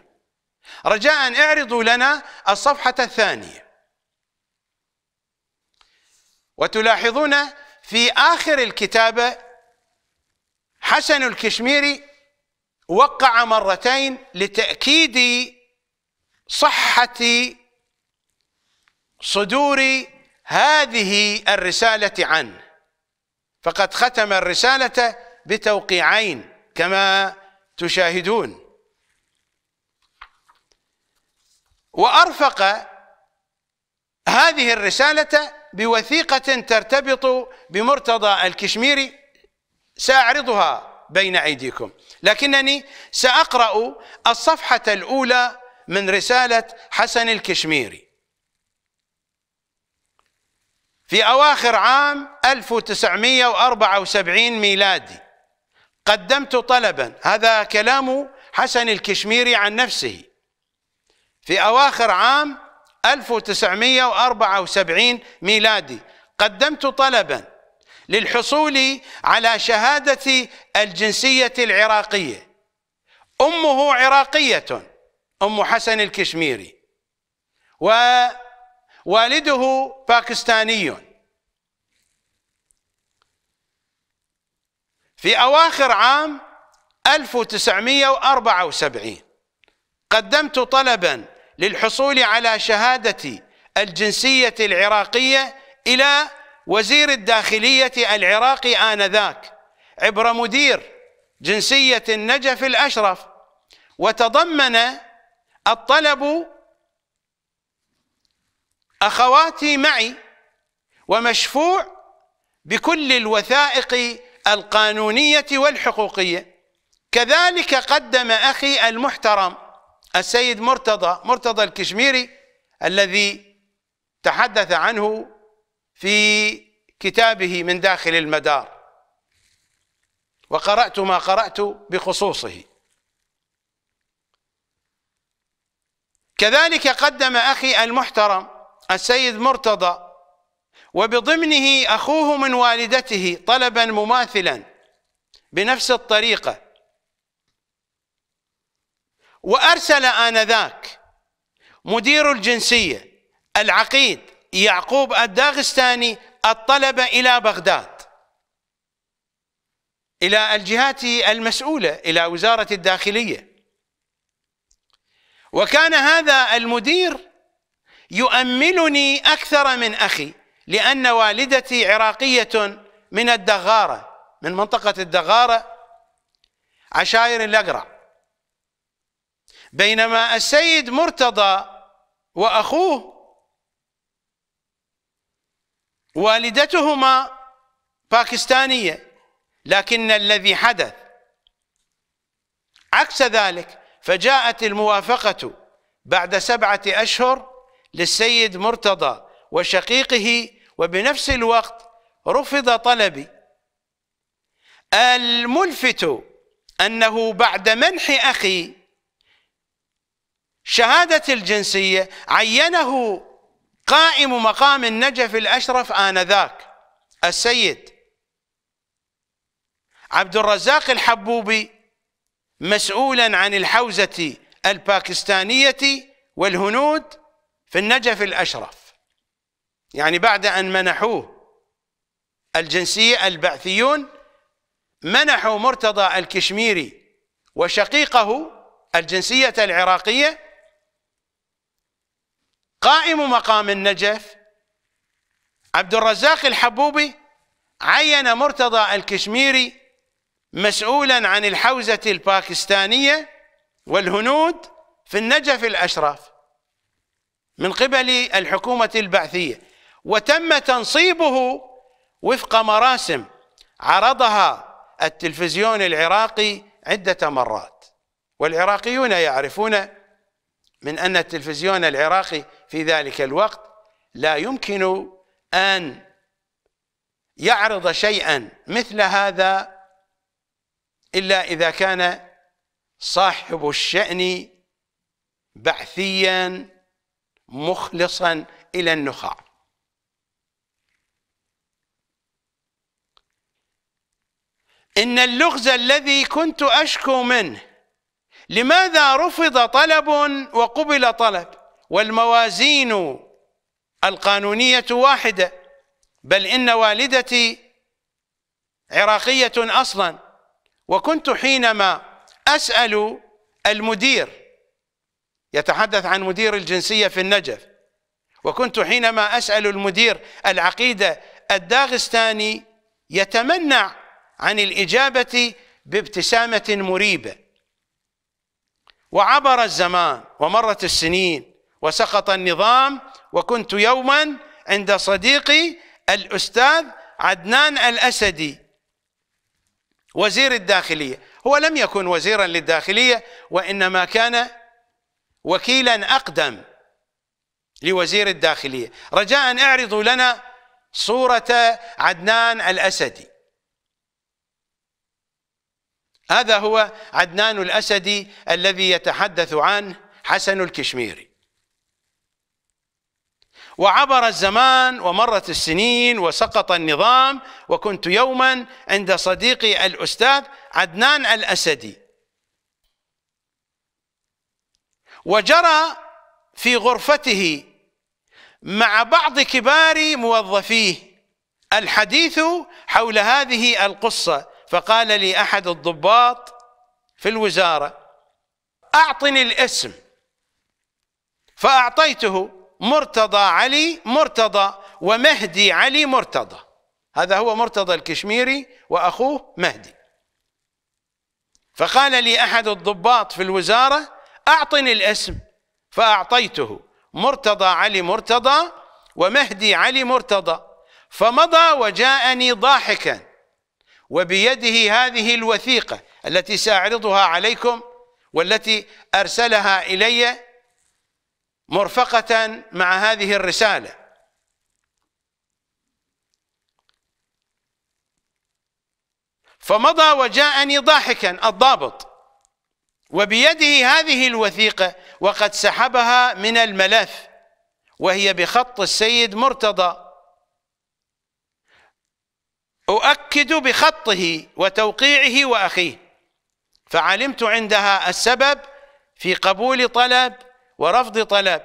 رجاء اعرضوا لنا الصفحة الثانية وتلاحظون في آخر الكتابة حسن الكشميري وقع مرتين لتأكيد صحة صدور هذه الرسالة عنه فقد ختم الرسالة بتوقيعين كما تشاهدون وأرفق هذه الرسالة بوثيقة ترتبط بمرتضى الكشميري سأعرضها بين أيديكم لكنني سأقرأ الصفحة الأولى من رسالة حسن الكشميري في أواخر عام 1974 ميلادي قدمت طلبا هذا كلام حسن الكشميري عن نفسه في أواخر عام 1974 ميلادي قدمت طلبا للحصول على شهادة الجنسية العراقية أمه عراقية أم حسن الكشميري ووالده باكستاني في أواخر عام 1974 قدمت طلبا للحصول على شهادة الجنسية العراقية إلى وزير الداخلية العراقي آنذاك عبر مدير جنسية النجف الأشرف وتضمن الطلب أخواتي معي ومشفوع بكل الوثائق القانونية والحقوقية كذلك قدم أخي المحترم السيد مرتضى مرتضى الكشميري الذي تحدث عنه في كتابه من داخل المدار وقرأت ما قرأت بخصوصه كذلك قدم أخي المحترم السيد مرتضى وبضمنه أخوه من والدته طلبا مماثلا بنفس الطريقة وأرسل آنذاك مدير الجنسية العقيد يعقوب الداغستاني الطلبة إلى بغداد إلى الجهات المسؤولة إلى وزارة الداخلية وكان هذا المدير يؤملني أكثر من أخي لأن والدتي عراقية من الدغارة من منطقة الدغارة عشائر الأقرع بينما السيد مرتضى وأخوه والدتهما باكستانية لكن الذي حدث عكس ذلك فجاءت الموافقة بعد سبعة أشهر للسيد مرتضى وشقيقه وبنفس الوقت رفض طلبي الملفت أنه بعد منح أخي شهادة الجنسية عينه قائم مقام النجف الأشرف آنذاك السيد عبد الرزاق الحبوبي مسؤولا عن الحوزة الباكستانية والهنود في النجف الأشرف يعني بعد أن منحوه الجنسية البعثيون منحوا مرتضى الكشميري وشقيقه الجنسية العراقية قائم مقام النجف عبد الرزاق الحبوبي عين مرتضى الكشميري مسؤولا عن الحوزة الباكستانية والهنود في النجف الأشراف من قبل الحكومة البعثية وتم تنصيبه وفق مراسم عرضها التلفزيون العراقي عدة مرات والعراقيون يعرفون من أن التلفزيون العراقي في ذلك الوقت لا يمكن أن يعرض شيئا مثل هذا إلا إذا كان صاحب الشأن بعثيا مخلصا إلى النخاع إن اللغز الذي كنت أشكو منه لماذا رفض طلب وقبل طلب والموازين القانونية واحدة بل إن والدتي عراقية أصلا وكنت حينما أسأل المدير يتحدث عن مدير الجنسية في النجف وكنت حينما أسأل المدير العقيدة الداغستاني يتمنع عن الإجابة بابتسامة مريبة وعبر الزمان ومرت السنين وسقط النظام وكنت يوما عند صديقي الأستاذ عدنان الأسدي وزير الداخلية هو لم يكن وزيرا للداخلية وإنما كان وكيلا أقدم لوزير الداخلية رجاء اعرضوا لنا صورة عدنان الأسدي هذا هو عدنان الأسدي الذي يتحدث عنه حسن الكشميري وعبر الزمان ومرت السنين وسقط النظام وكنت يوما عند صديقي الأستاذ عدنان الأسدي وجرى في غرفته مع بعض كبار موظفيه الحديث حول هذه القصة فقال لي احد الضباط في الوزاره اعطني الاسم فاعطيته مرتضى علي مرتضى ومهدي علي مرتضى هذا هو مرتضى الكشميري واخوه مهدي فقال لي احد الضباط في الوزاره اعطني الاسم فاعطيته مرتضى علي مرتضى ومهدي علي مرتضى فمضى وجاءني ضاحكا وبيده هذه الوثيقة التي سأعرضها عليكم والتي أرسلها إلي مرفقة مع هذه الرسالة فمضى وجاءني ضاحكا الضابط وبيده هذه الوثيقة وقد سحبها من الملف وهي بخط السيد مرتضى أؤكد بخطه وتوقيعه وأخيه فعلمت عندها السبب في قبول طلب ورفض طلب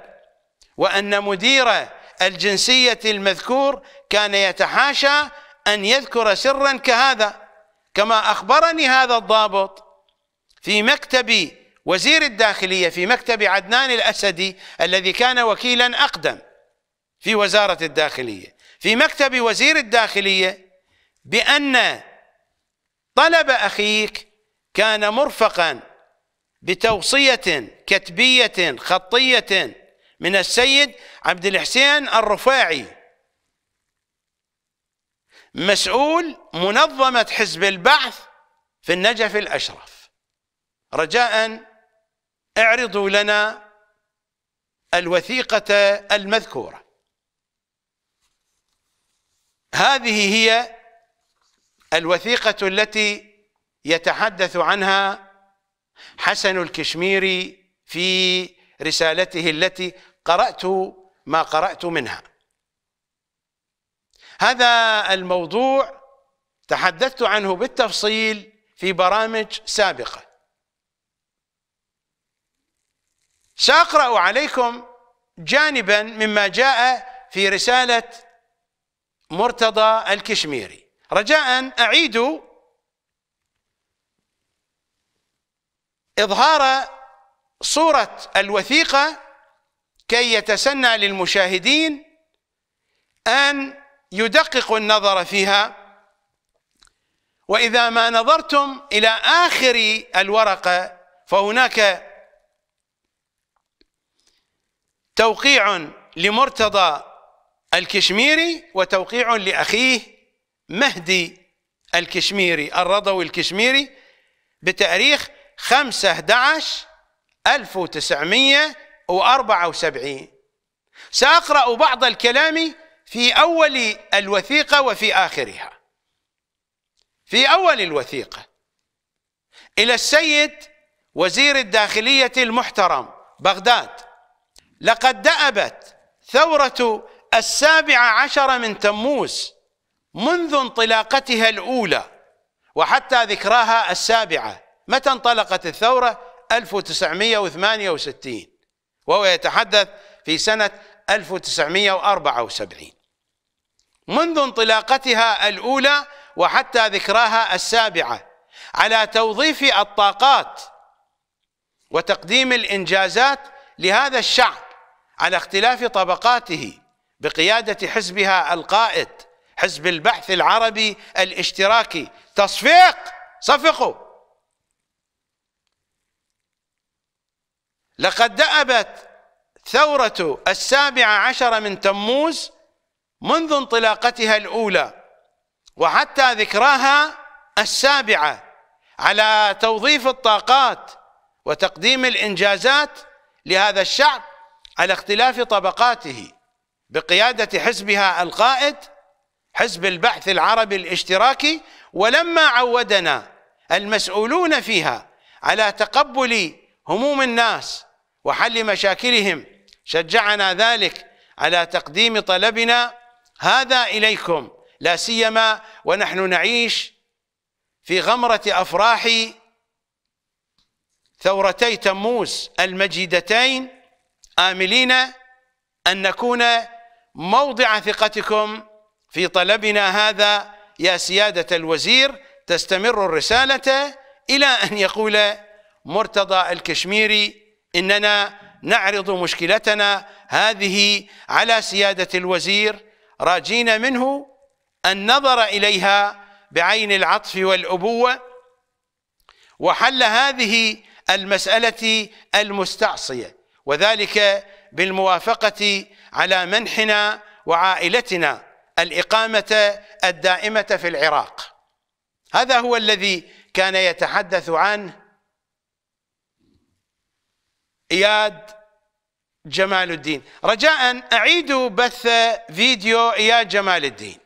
وأن مدير الجنسية المذكور كان يتحاشى أن يذكر سرا كهذا كما أخبرني هذا الضابط في مكتب وزير الداخلية في مكتب عدنان الأسدي الذي كان وكيلا أقدم في وزارة الداخلية في مكتب وزير الداخلية بأن طلب أخيك كان مرفقا بتوصية كتبية خطية من السيد عبد الحسين الرفاعي مسؤول منظمة حزب البعث في النجف الأشرف رجاء اعرضوا لنا الوثيقة المذكورة هذه هي الوثيقة التي يتحدث عنها حسن الكشميري في رسالته التي قرأت ما قرأت منها هذا الموضوع تحدثت عنه بالتفصيل في برامج سابقة سأقرأ عليكم جانبا مما جاء في رسالة مرتضى الكشميري رجاء أعيدوا إظهار صورة الوثيقة كي يتسنى للمشاهدين أن يدققوا النظر فيها وإذا ما نظرتم إلى آخر الورقة فهناك توقيع لمرتضى الكشميري وتوقيع لأخيه مهدي الكشميري الرضوي الكشميري بتاريخ 5 11 1974 سأقرأ بعض الكلام في أول الوثيقة وفي آخرها في أول الوثيقة إلى السيد وزير الداخلية المحترم بغداد لقد دأبت ثورة السابعة عشر من تموز منذ انطلاقتها الأولى وحتى ذكراها السابعة متى انطلقت الثورة 1968 وهو يتحدث في سنة 1974 منذ انطلاقتها الأولى وحتى ذكراها السابعة على توظيف الطاقات وتقديم الإنجازات لهذا الشعب على اختلاف طبقاته بقيادة حزبها القائد حزب البحث العربي الاشتراكي تصفيق صفقوا لقد دأبت ثورة السابعة عشر من تموز منذ انطلاقتها الأولى وحتى ذكراها السابعة على توظيف الطاقات وتقديم الإنجازات لهذا الشعب على اختلاف طبقاته بقيادة حزبها القائد حزب البعث العربي الاشتراكي ولما عودنا المسؤولون فيها على تقبل هموم الناس وحل مشاكلهم شجعنا ذلك على تقديم طلبنا هذا اليكم لا سيما ونحن نعيش في غمره افراح ثورتي تموز المجيدتين املين ان نكون موضع ثقتكم في طلبنا هذا يا سيادة الوزير تستمر الرسالة إلى أن يقول مرتضى الكشميري إننا نعرض مشكلتنا هذه على سيادة الوزير راجين منه أن نظر إليها بعين العطف والأبوة وحل هذه المسألة المستعصية وذلك بالموافقة على منحنا وعائلتنا الإقامة الدائمة في العراق هذا هو الذي كان يتحدث عنه إياد جمال الدين رجاء أعيدوا بث فيديو إياد جمال الدين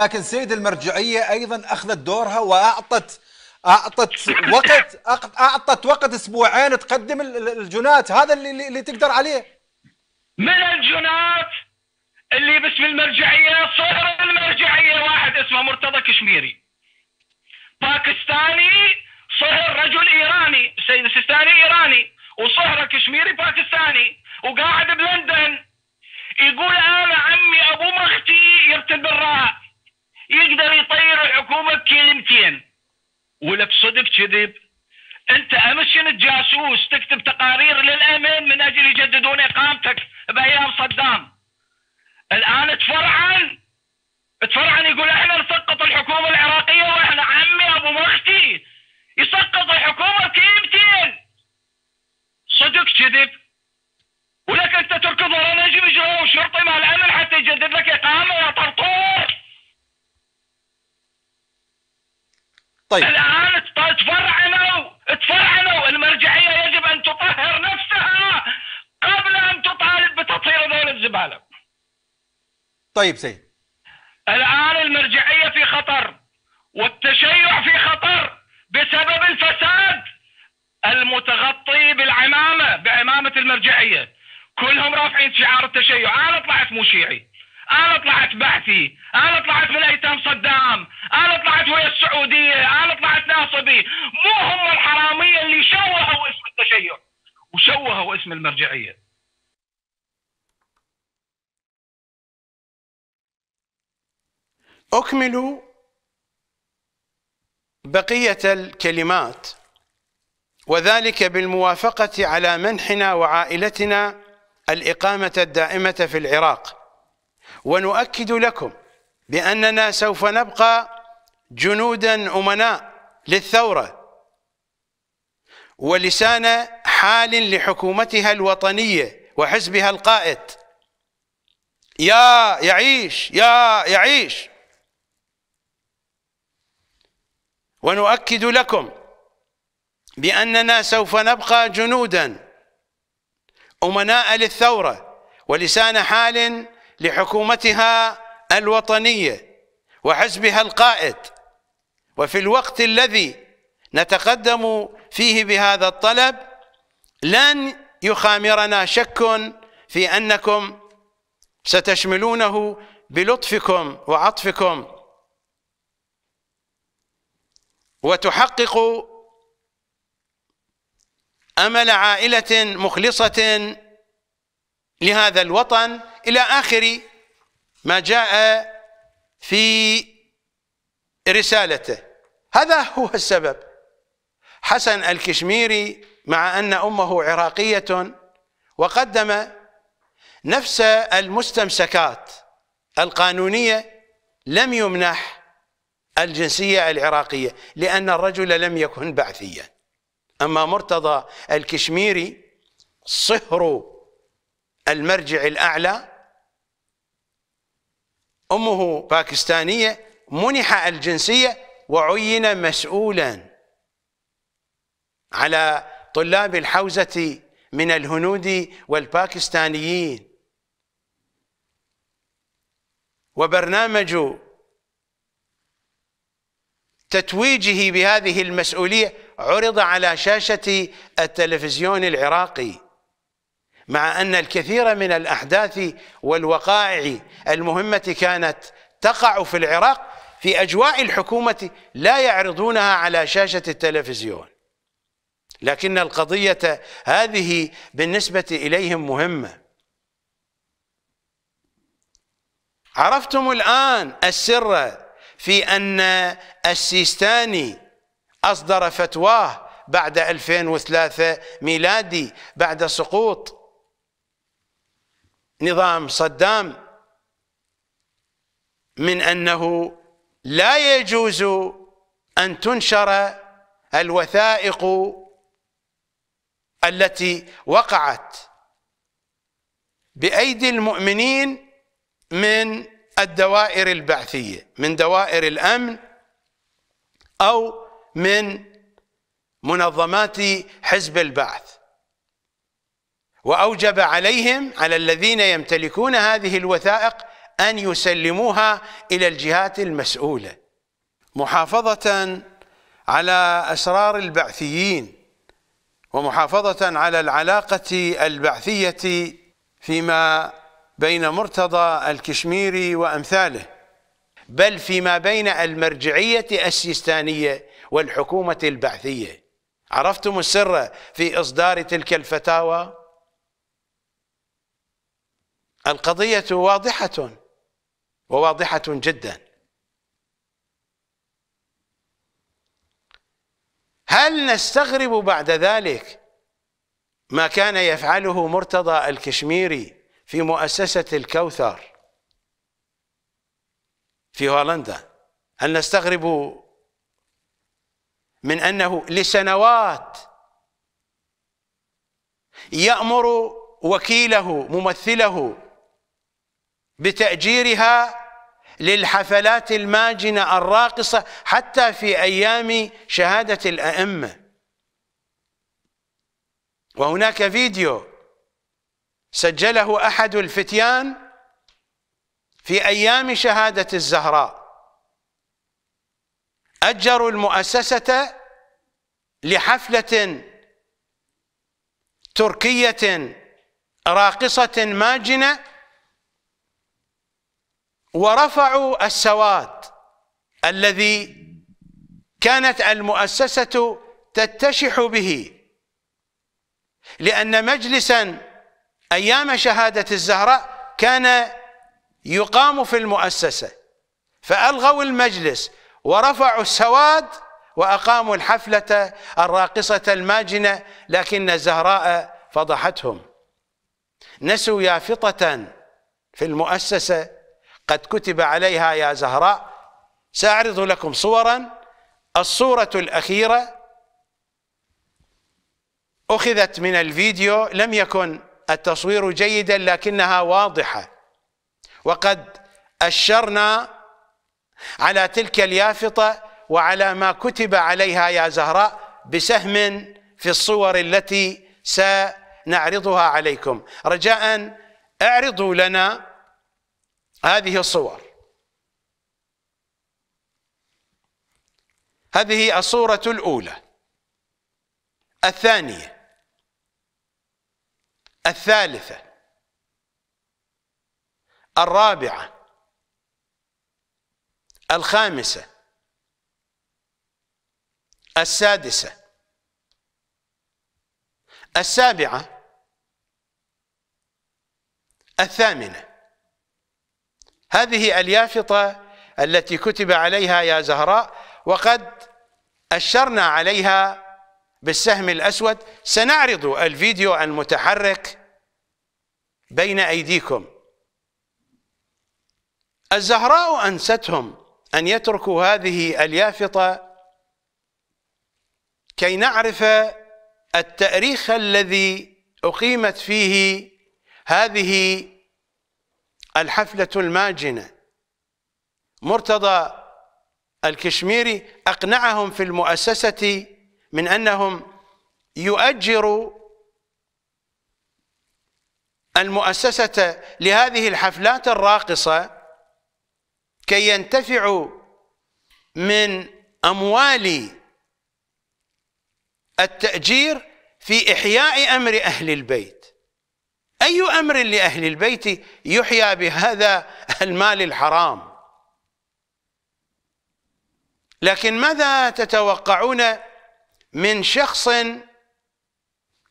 لكن سيد المرجعية أيضا أخذت دورها وأعطت أعطت وقت أعطت وقت أسبوعين تقدم الجنات هذا اللي, اللي تقدر عليه من الجنات اللي باسم المرجعية صهر المرجعية واحد اسمه مرتضى كشميري باكستاني صهر رجل إيراني سيد سيستاني إيراني وصهره كشميري باكستاني وقاعد بلندن يقول أنا عمي أبو مختي يرتب الراء يقدر يطير الحكومة بكلمتين ولا بصدق كذب انت امشن الجاسوس تكتب تقارير للامن من اجل يجددون اقامتك بايام صدام الان تفرعن تفرعن يقول احنا نسقط الحكومه العراقيه واحنا عمي ابو مختي يسقط الحكومه كيمتين صدق كذب ولك انت تركض ورا نجم اجرام شرطي مع الامن حتى يجدد لك اقامه يا طرطور طيب الان تفعلوا المرجعية يجب أن تطهر نفسها قبل أن تطالب بتطهير ذول الزبالة طيب سيد الآن المرجعية في خطر والتشيع في خطر بسبب الفساد المتغطي بالعمامة بعمامة المرجعية كلهم رافعين شعار التشيع أنا طلعت مو شيعي انا طلعت بعثي انا طلعت من ايتام صدام انا طلعت ويا السعودية انا طلعت ناصبي مو هم الحرامية اللي شوهوا اسم التشيع
وشوهوا اسم المرجعية أكمل بقية الكلمات وذلك بالموافقة على منحنا وعائلتنا الإقامة الدائمة في العراق ونؤكد لكم بأننا سوف نبقى جنودا أمناء للثورة ولسان حال لحكومتها الوطنية وحزبها القائد يا يعيش يا يعيش ونؤكد لكم بأننا سوف نبقى جنودا أمناء للثورة ولسان حال لحكومتها الوطنية وحزبها القائد وفي الوقت الذي نتقدم فيه بهذا الطلب لن يخامرنا شك في أنكم ستشملونه بلطفكم وعطفكم وتحقق امل عائله مخلصه لهذا الوطن إلى آخر ما جاء في رسالته هذا هو السبب حسن الكشميري مع أن أمه عراقية وقدم نفس المستمسكات القانونية لم يمنح الجنسية العراقية لأن الرجل لم يكن بعثيا أما مرتضى الكشميري صهر المرجع الأعلى أمه باكستانية منح الجنسية وعين مسؤولا على طلاب الحوزة من الهنود والباكستانيين وبرنامج تتويجه بهذه المسؤولية عرض على شاشة التلفزيون العراقي مع أن الكثير من الأحداث والوقائع المهمة كانت تقع في العراق في أجواء الحكومة لا يعرضونها على شاشة التلفزيون لكن القضية هذه بالنسبة إليهم مهمة عرفتم الآن السر في أن السيستاني أصدر فتواه بعد 2003 ميلادي بعد سقوط نظام صدام من أنه لا يجوز أن تنشر الوثائق التي وقعت بأيدي المؤمنين من الدوائر البعثية من دوائر الأمن أو من منظمات حزب البعث واوجب عليهم على الذين يمتلكون هذه الوثائق ان يسلموها الى الجهات المسؤوله محافظه على اسرار البعثيين ومحافظه على العلاقه البعثيه فيما بين مرتضى الكشميري وامثاله بل فيما بين المرجعيه السيستانيه والحكومه البعثيه عرفتم السر في اصدار تلك الفتاوى القضية واضحة وواضحة جدا هل نستغرب بعد ذلك ما كان يفعله مرتضى الكشميري في مؤسسة الكوثر في هولندا هل نستغرب من أنه لسنوات يأمر وكيله ممثله بتأجيرها للحفلات الماجنة الراقصة حتى في أيام شهادة الأئمة وهناك فيديو سجله أحد الفتيان في أيام شهادة الزهراء أجروا المؤسسة لحفلة تركية راقصة ماجنة ورفعوا السواد الذي كانت المؤسسة تتشح به لأن مجلسا أيام شهادة الزهراء كان يقام في المؤسسة فألغوا المجلس ورفعوا السواد وأقاموا الحفلة الراقصة الماجنة لكن الزهراء فضحتهم نسوا يافطة في المؤسسة قد كتب عليها يا زهراء سأعرض لكم صورا الصورة الأخيرة أخذت من الفيديو لم يكن التصوير جيدا لكنها واضحة وقد أشرنا على تلك اليافطة وعلى ما كتب عليها يا زهراء بسهم في الصور التي سنعرضها عليكم رجاء اعرضوا لنا هذه الصور هذه الصورة الأولى الثانية الثالثة الرابعة الخامسة السادسة السابعة الثامنة هذه اليافطة التي كتب عليها يا زهراء وقد أشرنا عليها بالسهم الأسود سنعرض الفيديو المتحرك بين أيديكم الزهراء أنستهم أن يتركوا هذه اليافطة كي نعرف التأريخ الذي أقيمت فيه هذه الحفلة الماجنة مرتضى الكشميري أقنعهم في المؤسسة من أنهم يؤجروا المؤسسة لهذه الحفلات الراقصة كي ينتفعوا من أموال التأجير في إحياء أمر أهل البيت أي أمر لأهل البيت يحيى بهذا المال الحرام لكن ماذا تتوقعون من شخص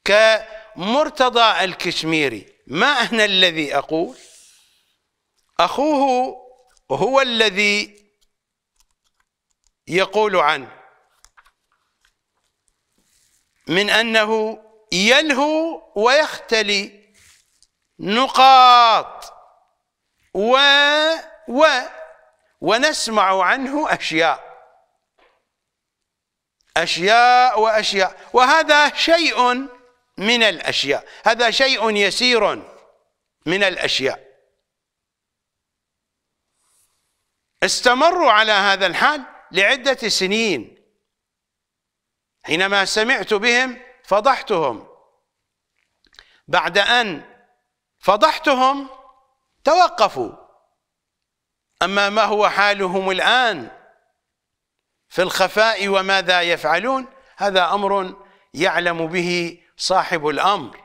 كمرتضى الكشميري ما أنا الذي أقول أخوه هو الذي يقول عنه من أنه يلهو ويختلي نقاط و و ونسمع عنه أشياء أشياء وأشياء وهذا شيء من الأشياء هذا شيء يسير من الأشياء استمروا على هذا الحال لعدة سنين حينما سمعت بهم فضحتهم بعد أن فضحتهم توقفوا أما ما هو حالهم الآن في الخفاء وماذا يفعلون هذا أمر يعلم به صاحب الأمر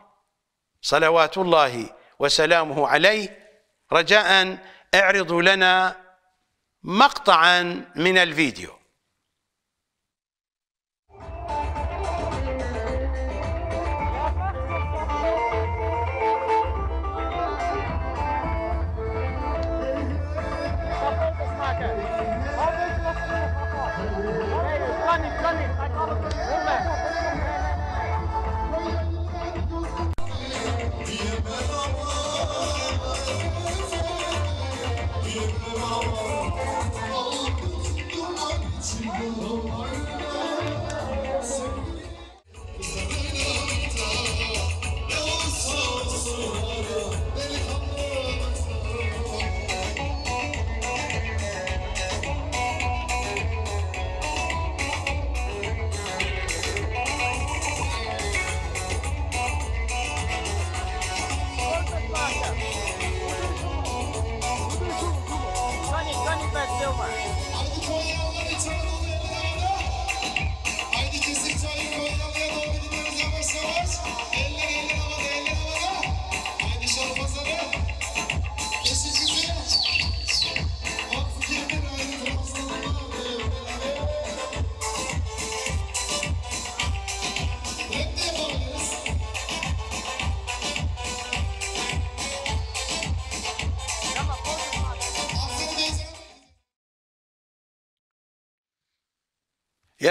صلوات الله وسلامه عليه رجاء اعرضوا لنا مقطعا من الفيديو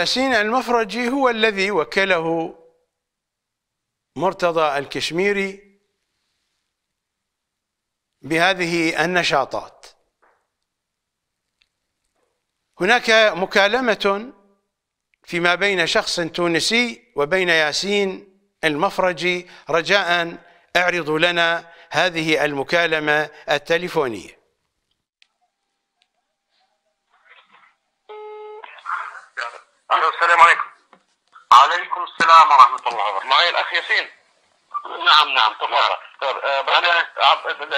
ياسين المفرجي هو الذي وكله مرتضى الكشميري بهذه النشاطات هناك مكالمة فيما بين شخص تونسي وبين ياسين المفرجي رجاء اعرضوا لنا هذه المكالمة التليفونية
الو السلام عليكم عليكم السلام ورحمه الله وبركاته معي الاخ ياسين نعم نعم تفضل نعم. طيب، آه، انا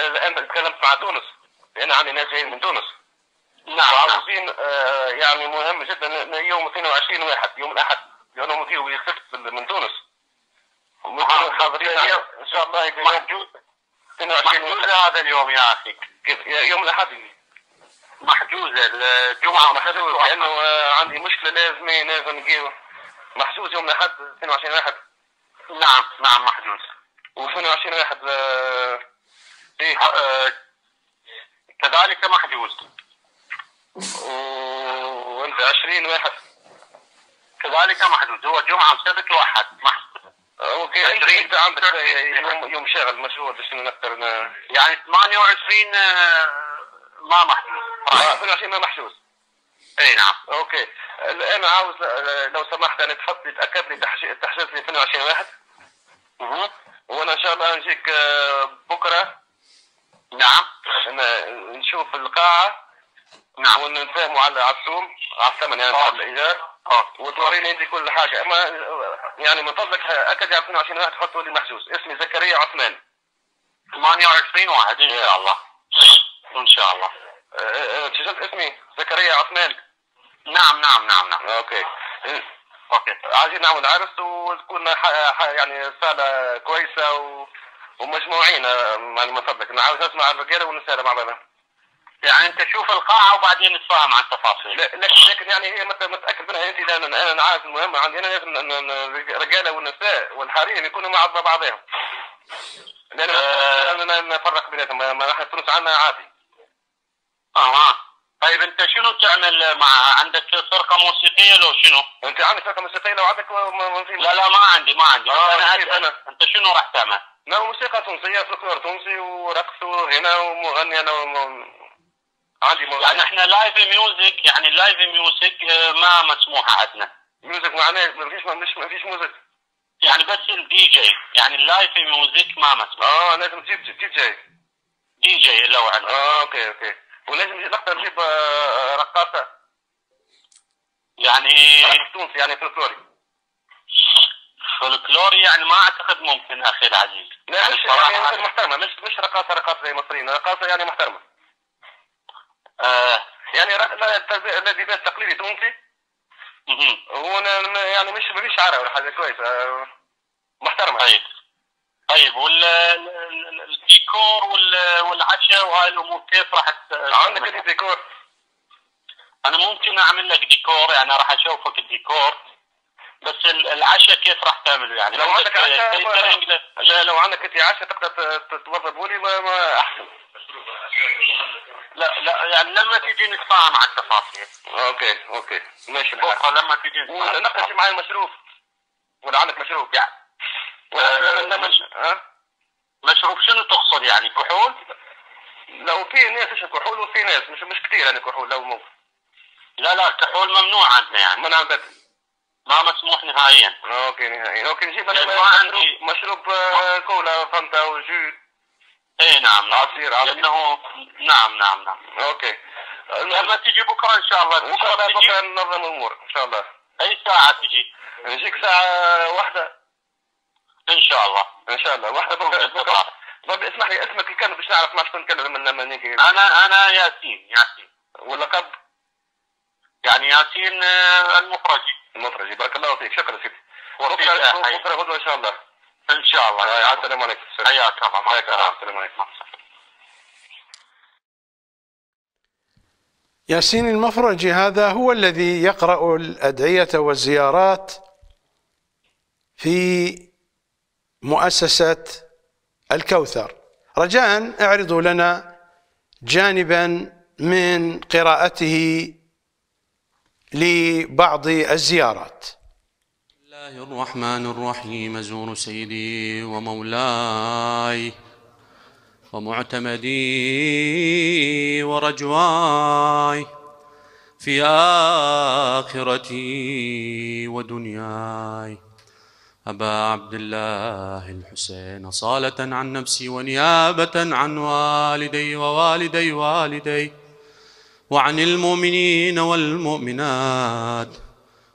الان تكلمت مع تونس لان عندي ناس جايين من تونس نعم،, نعم وعاوزين آه يعني مهم جدا يوم 22 واحد يوم الاحد لانهم فيه السبت من تونس ونكونوا نعم. حاضرين ان شاء الله يكون موجود 22 موجود هذا اليوم يا اخي كيف يوم الاحد محجوزه الجمعه محجوزه لانه عندي مشكله لازم إيه، لازم نجيو محجوز يوم الاحد 22 واحد نعم نعم محجوز و22 واحد آه، ايه آه، كذلك محجوز وانت 20 واحد كذلك محجوز هو جمعه وسبت واحد محجوز آه، اوكي انت انت عندك يوم يوم مشغول باش نقدر يعني 28 ما محجوز 2020 آه، محجوز اي نعم اوكي الان عاوز لو سمحت انا تحط لي تاكد لي تحجز لي 22 واحد اها وانا ان شاء الله نجيك آه، بكره نعم نشوف القاعه نعم ونتفاهموا على على على الثمن يعني على آه. الايجار وتوريني انت كل حاجه اما يعني من فضلك اكد على 22 واحد حطوا لي محجوز اسمي زكريا عثمان 28 واحد ان إيه. شاء الله ان شاء الله سجلت آه، آه، اسمي زكريا عثمان نعم نعم نعم نعم اوكي اوكي عايزين نعمل عرس وتكون يعني صاله كويسه و... ومجموعين آه، على ما فضلك انا عاوز اسمع الرجاله ونسال مع بعضنا يعني انت شوف القاعه وبعدين نتفاهم عن التفاصيل لكن لكن يعني هي متاكد منها انت لان انا عارف المهمة عندي انا لازم الرجاله والنساء والحريم يكونوا مع بعضهم لان أه... انا نفرق بيناتهم ما راح تونس عنا عادي اها طيب انت شنو تعمل مع عندك فرقه موسيقيه لو شنو؟ انت عندك فرقه موسيقيه لو عندك لا لا ما عندي ما عندي آه انا اسال أنا. انت شنو راح تعمل؟ لا موسيقى تونسيه فلكلور تونسي ورقص وغنى ومغني انا وم... عندي مغني يعني احنا لايف ميوزك يعني لايف آه، ميوزك ما مسموحه عندنا ميوزك معناه ما فيش ما فيش ميوزك يعني بس الدي جي يعني اللايف ميوزك ما مسموح اه لازم تجيب دي جي دي جي لو عندك اه اوكي اوكي ولازم نقدر نجيب آه، آه، رقاصه يعني تونسي يعني فلكلوري فلكلوري يعني ما اعتقد ممكن اخي العزيز لا يعني, يعني مش يعني محترمه مش مش رقاصه رقاصه زي مصريين رقاصه يعني محترمه آه يعني لباس تقليدي تونسي هو يعني مش مش عربي حاجه كويسه آه، محترمه طيب طيب والديكور والعشاء وهاي الامور كيف راح عندك انت ديكور؟ انا ممكن اعمل لك ديكور يعني راح اشوفك الديكور بس العشاء كيف راح تعمله يعني لو عندك عشاء لا لو عندك انت عشاء تقدر توظفوا لي ما, ما احسن لا لا يعني لما تيجي نتفاهم على التفاصيل اوكي اوكي ماشي بكره لما تيجي نتفاهم معي مشروب ولا عندك مشروب يعني آه، مشروب شنو تقصد يعني كحول؟ لو في ناس يشرب كحول وفي ناس مش مش كثير يعني كحول لو مو لا لا الكحول ممنوع عندنا يعني ممنوع عندك ما مسموح نهائيا اوكي نهائيا اوكي نجيب يعني عندي مشروب آه، كولا فانتا وجو اي نعم،, نعم عصير عصير لانه نعم نعم نعم اوكي لما تجي بكره ان شاء الله بكره بكره ننظم الامور ان شاء الله اي ساعه تجي نجيك ساعه واحده ان شاء الله ان شاء الله واحنا طب اسمح لي اسمك كان باش نعرف ما شكون نتكلم لما نيجي انا انا ياسين ياسين واللقب يعني ياسين آه، المفرجي المفرجي بارك الله فيك شكرا سيدي بكره غدوه ان شاء الله ان شاء الله آه، السلام عليكم حياك الله مع السلامه السلام عليكم
ياسين المفرجي هذا هو الذي يقرأ الأدعية والزيارات في مؤسسة الكوثر رجاء اعرضوا لنا جانبا من قراءته لبعض الزيارات
الله الرحمن الرحيم أزور سيدي ومولاي ومعتمدي ورجواي في آخرتي ودنياي أبا عبد الله الحسين صالة عن نفسي ونيابة عن والدي ووالدي والدي وعن المؤمنين والمؤمنات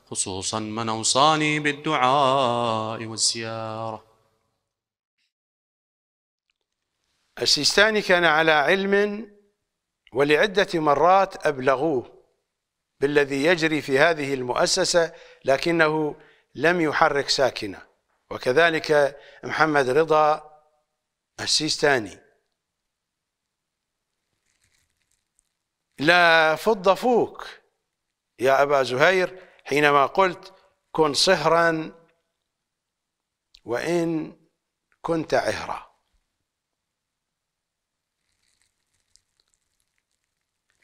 خصوصا من أوصاني بالدعاء
والزيارة السيستاني كان على علم ولعدة مرات أبلغوه بالذي يجري في هذه المؤسسة لكنه لم يحرك ساكنة وكذلك محمد رضا السيستاني لا فض فوك يا أبا زهير حينما قلت كن صهرا وإن كنت عهرا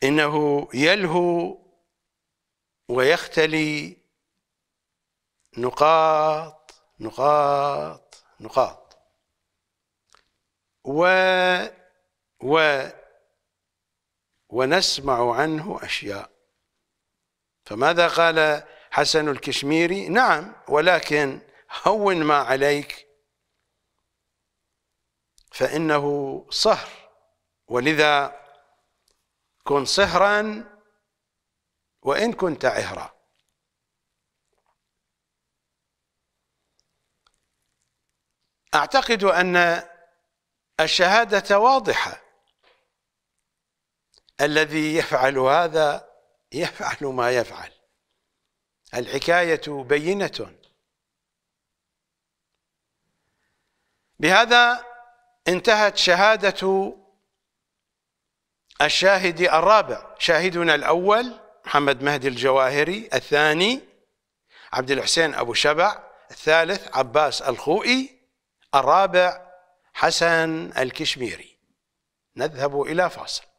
إنه يلهو ويختلي نقاط نقاط نقاط و و ونسمع عنه أشياء فماذا قال حسن الكشميري نعم ولكن هون ما عليك فإنه صهر ولذا كن صهرا وإن كنت عهرا اعتقد ان الشهاده واضحه الذي يفعل هذا يفعل ما يفعل الحكايه بينه بهذا انتهت شهاده الشاهد الرابع شاهدنا الاول محمد مهدي الجواهري الثاني عبد الحسين ابو شبع الثالث عباس الخوئي الرابع حسن الكشميري نذهب إلى فاصل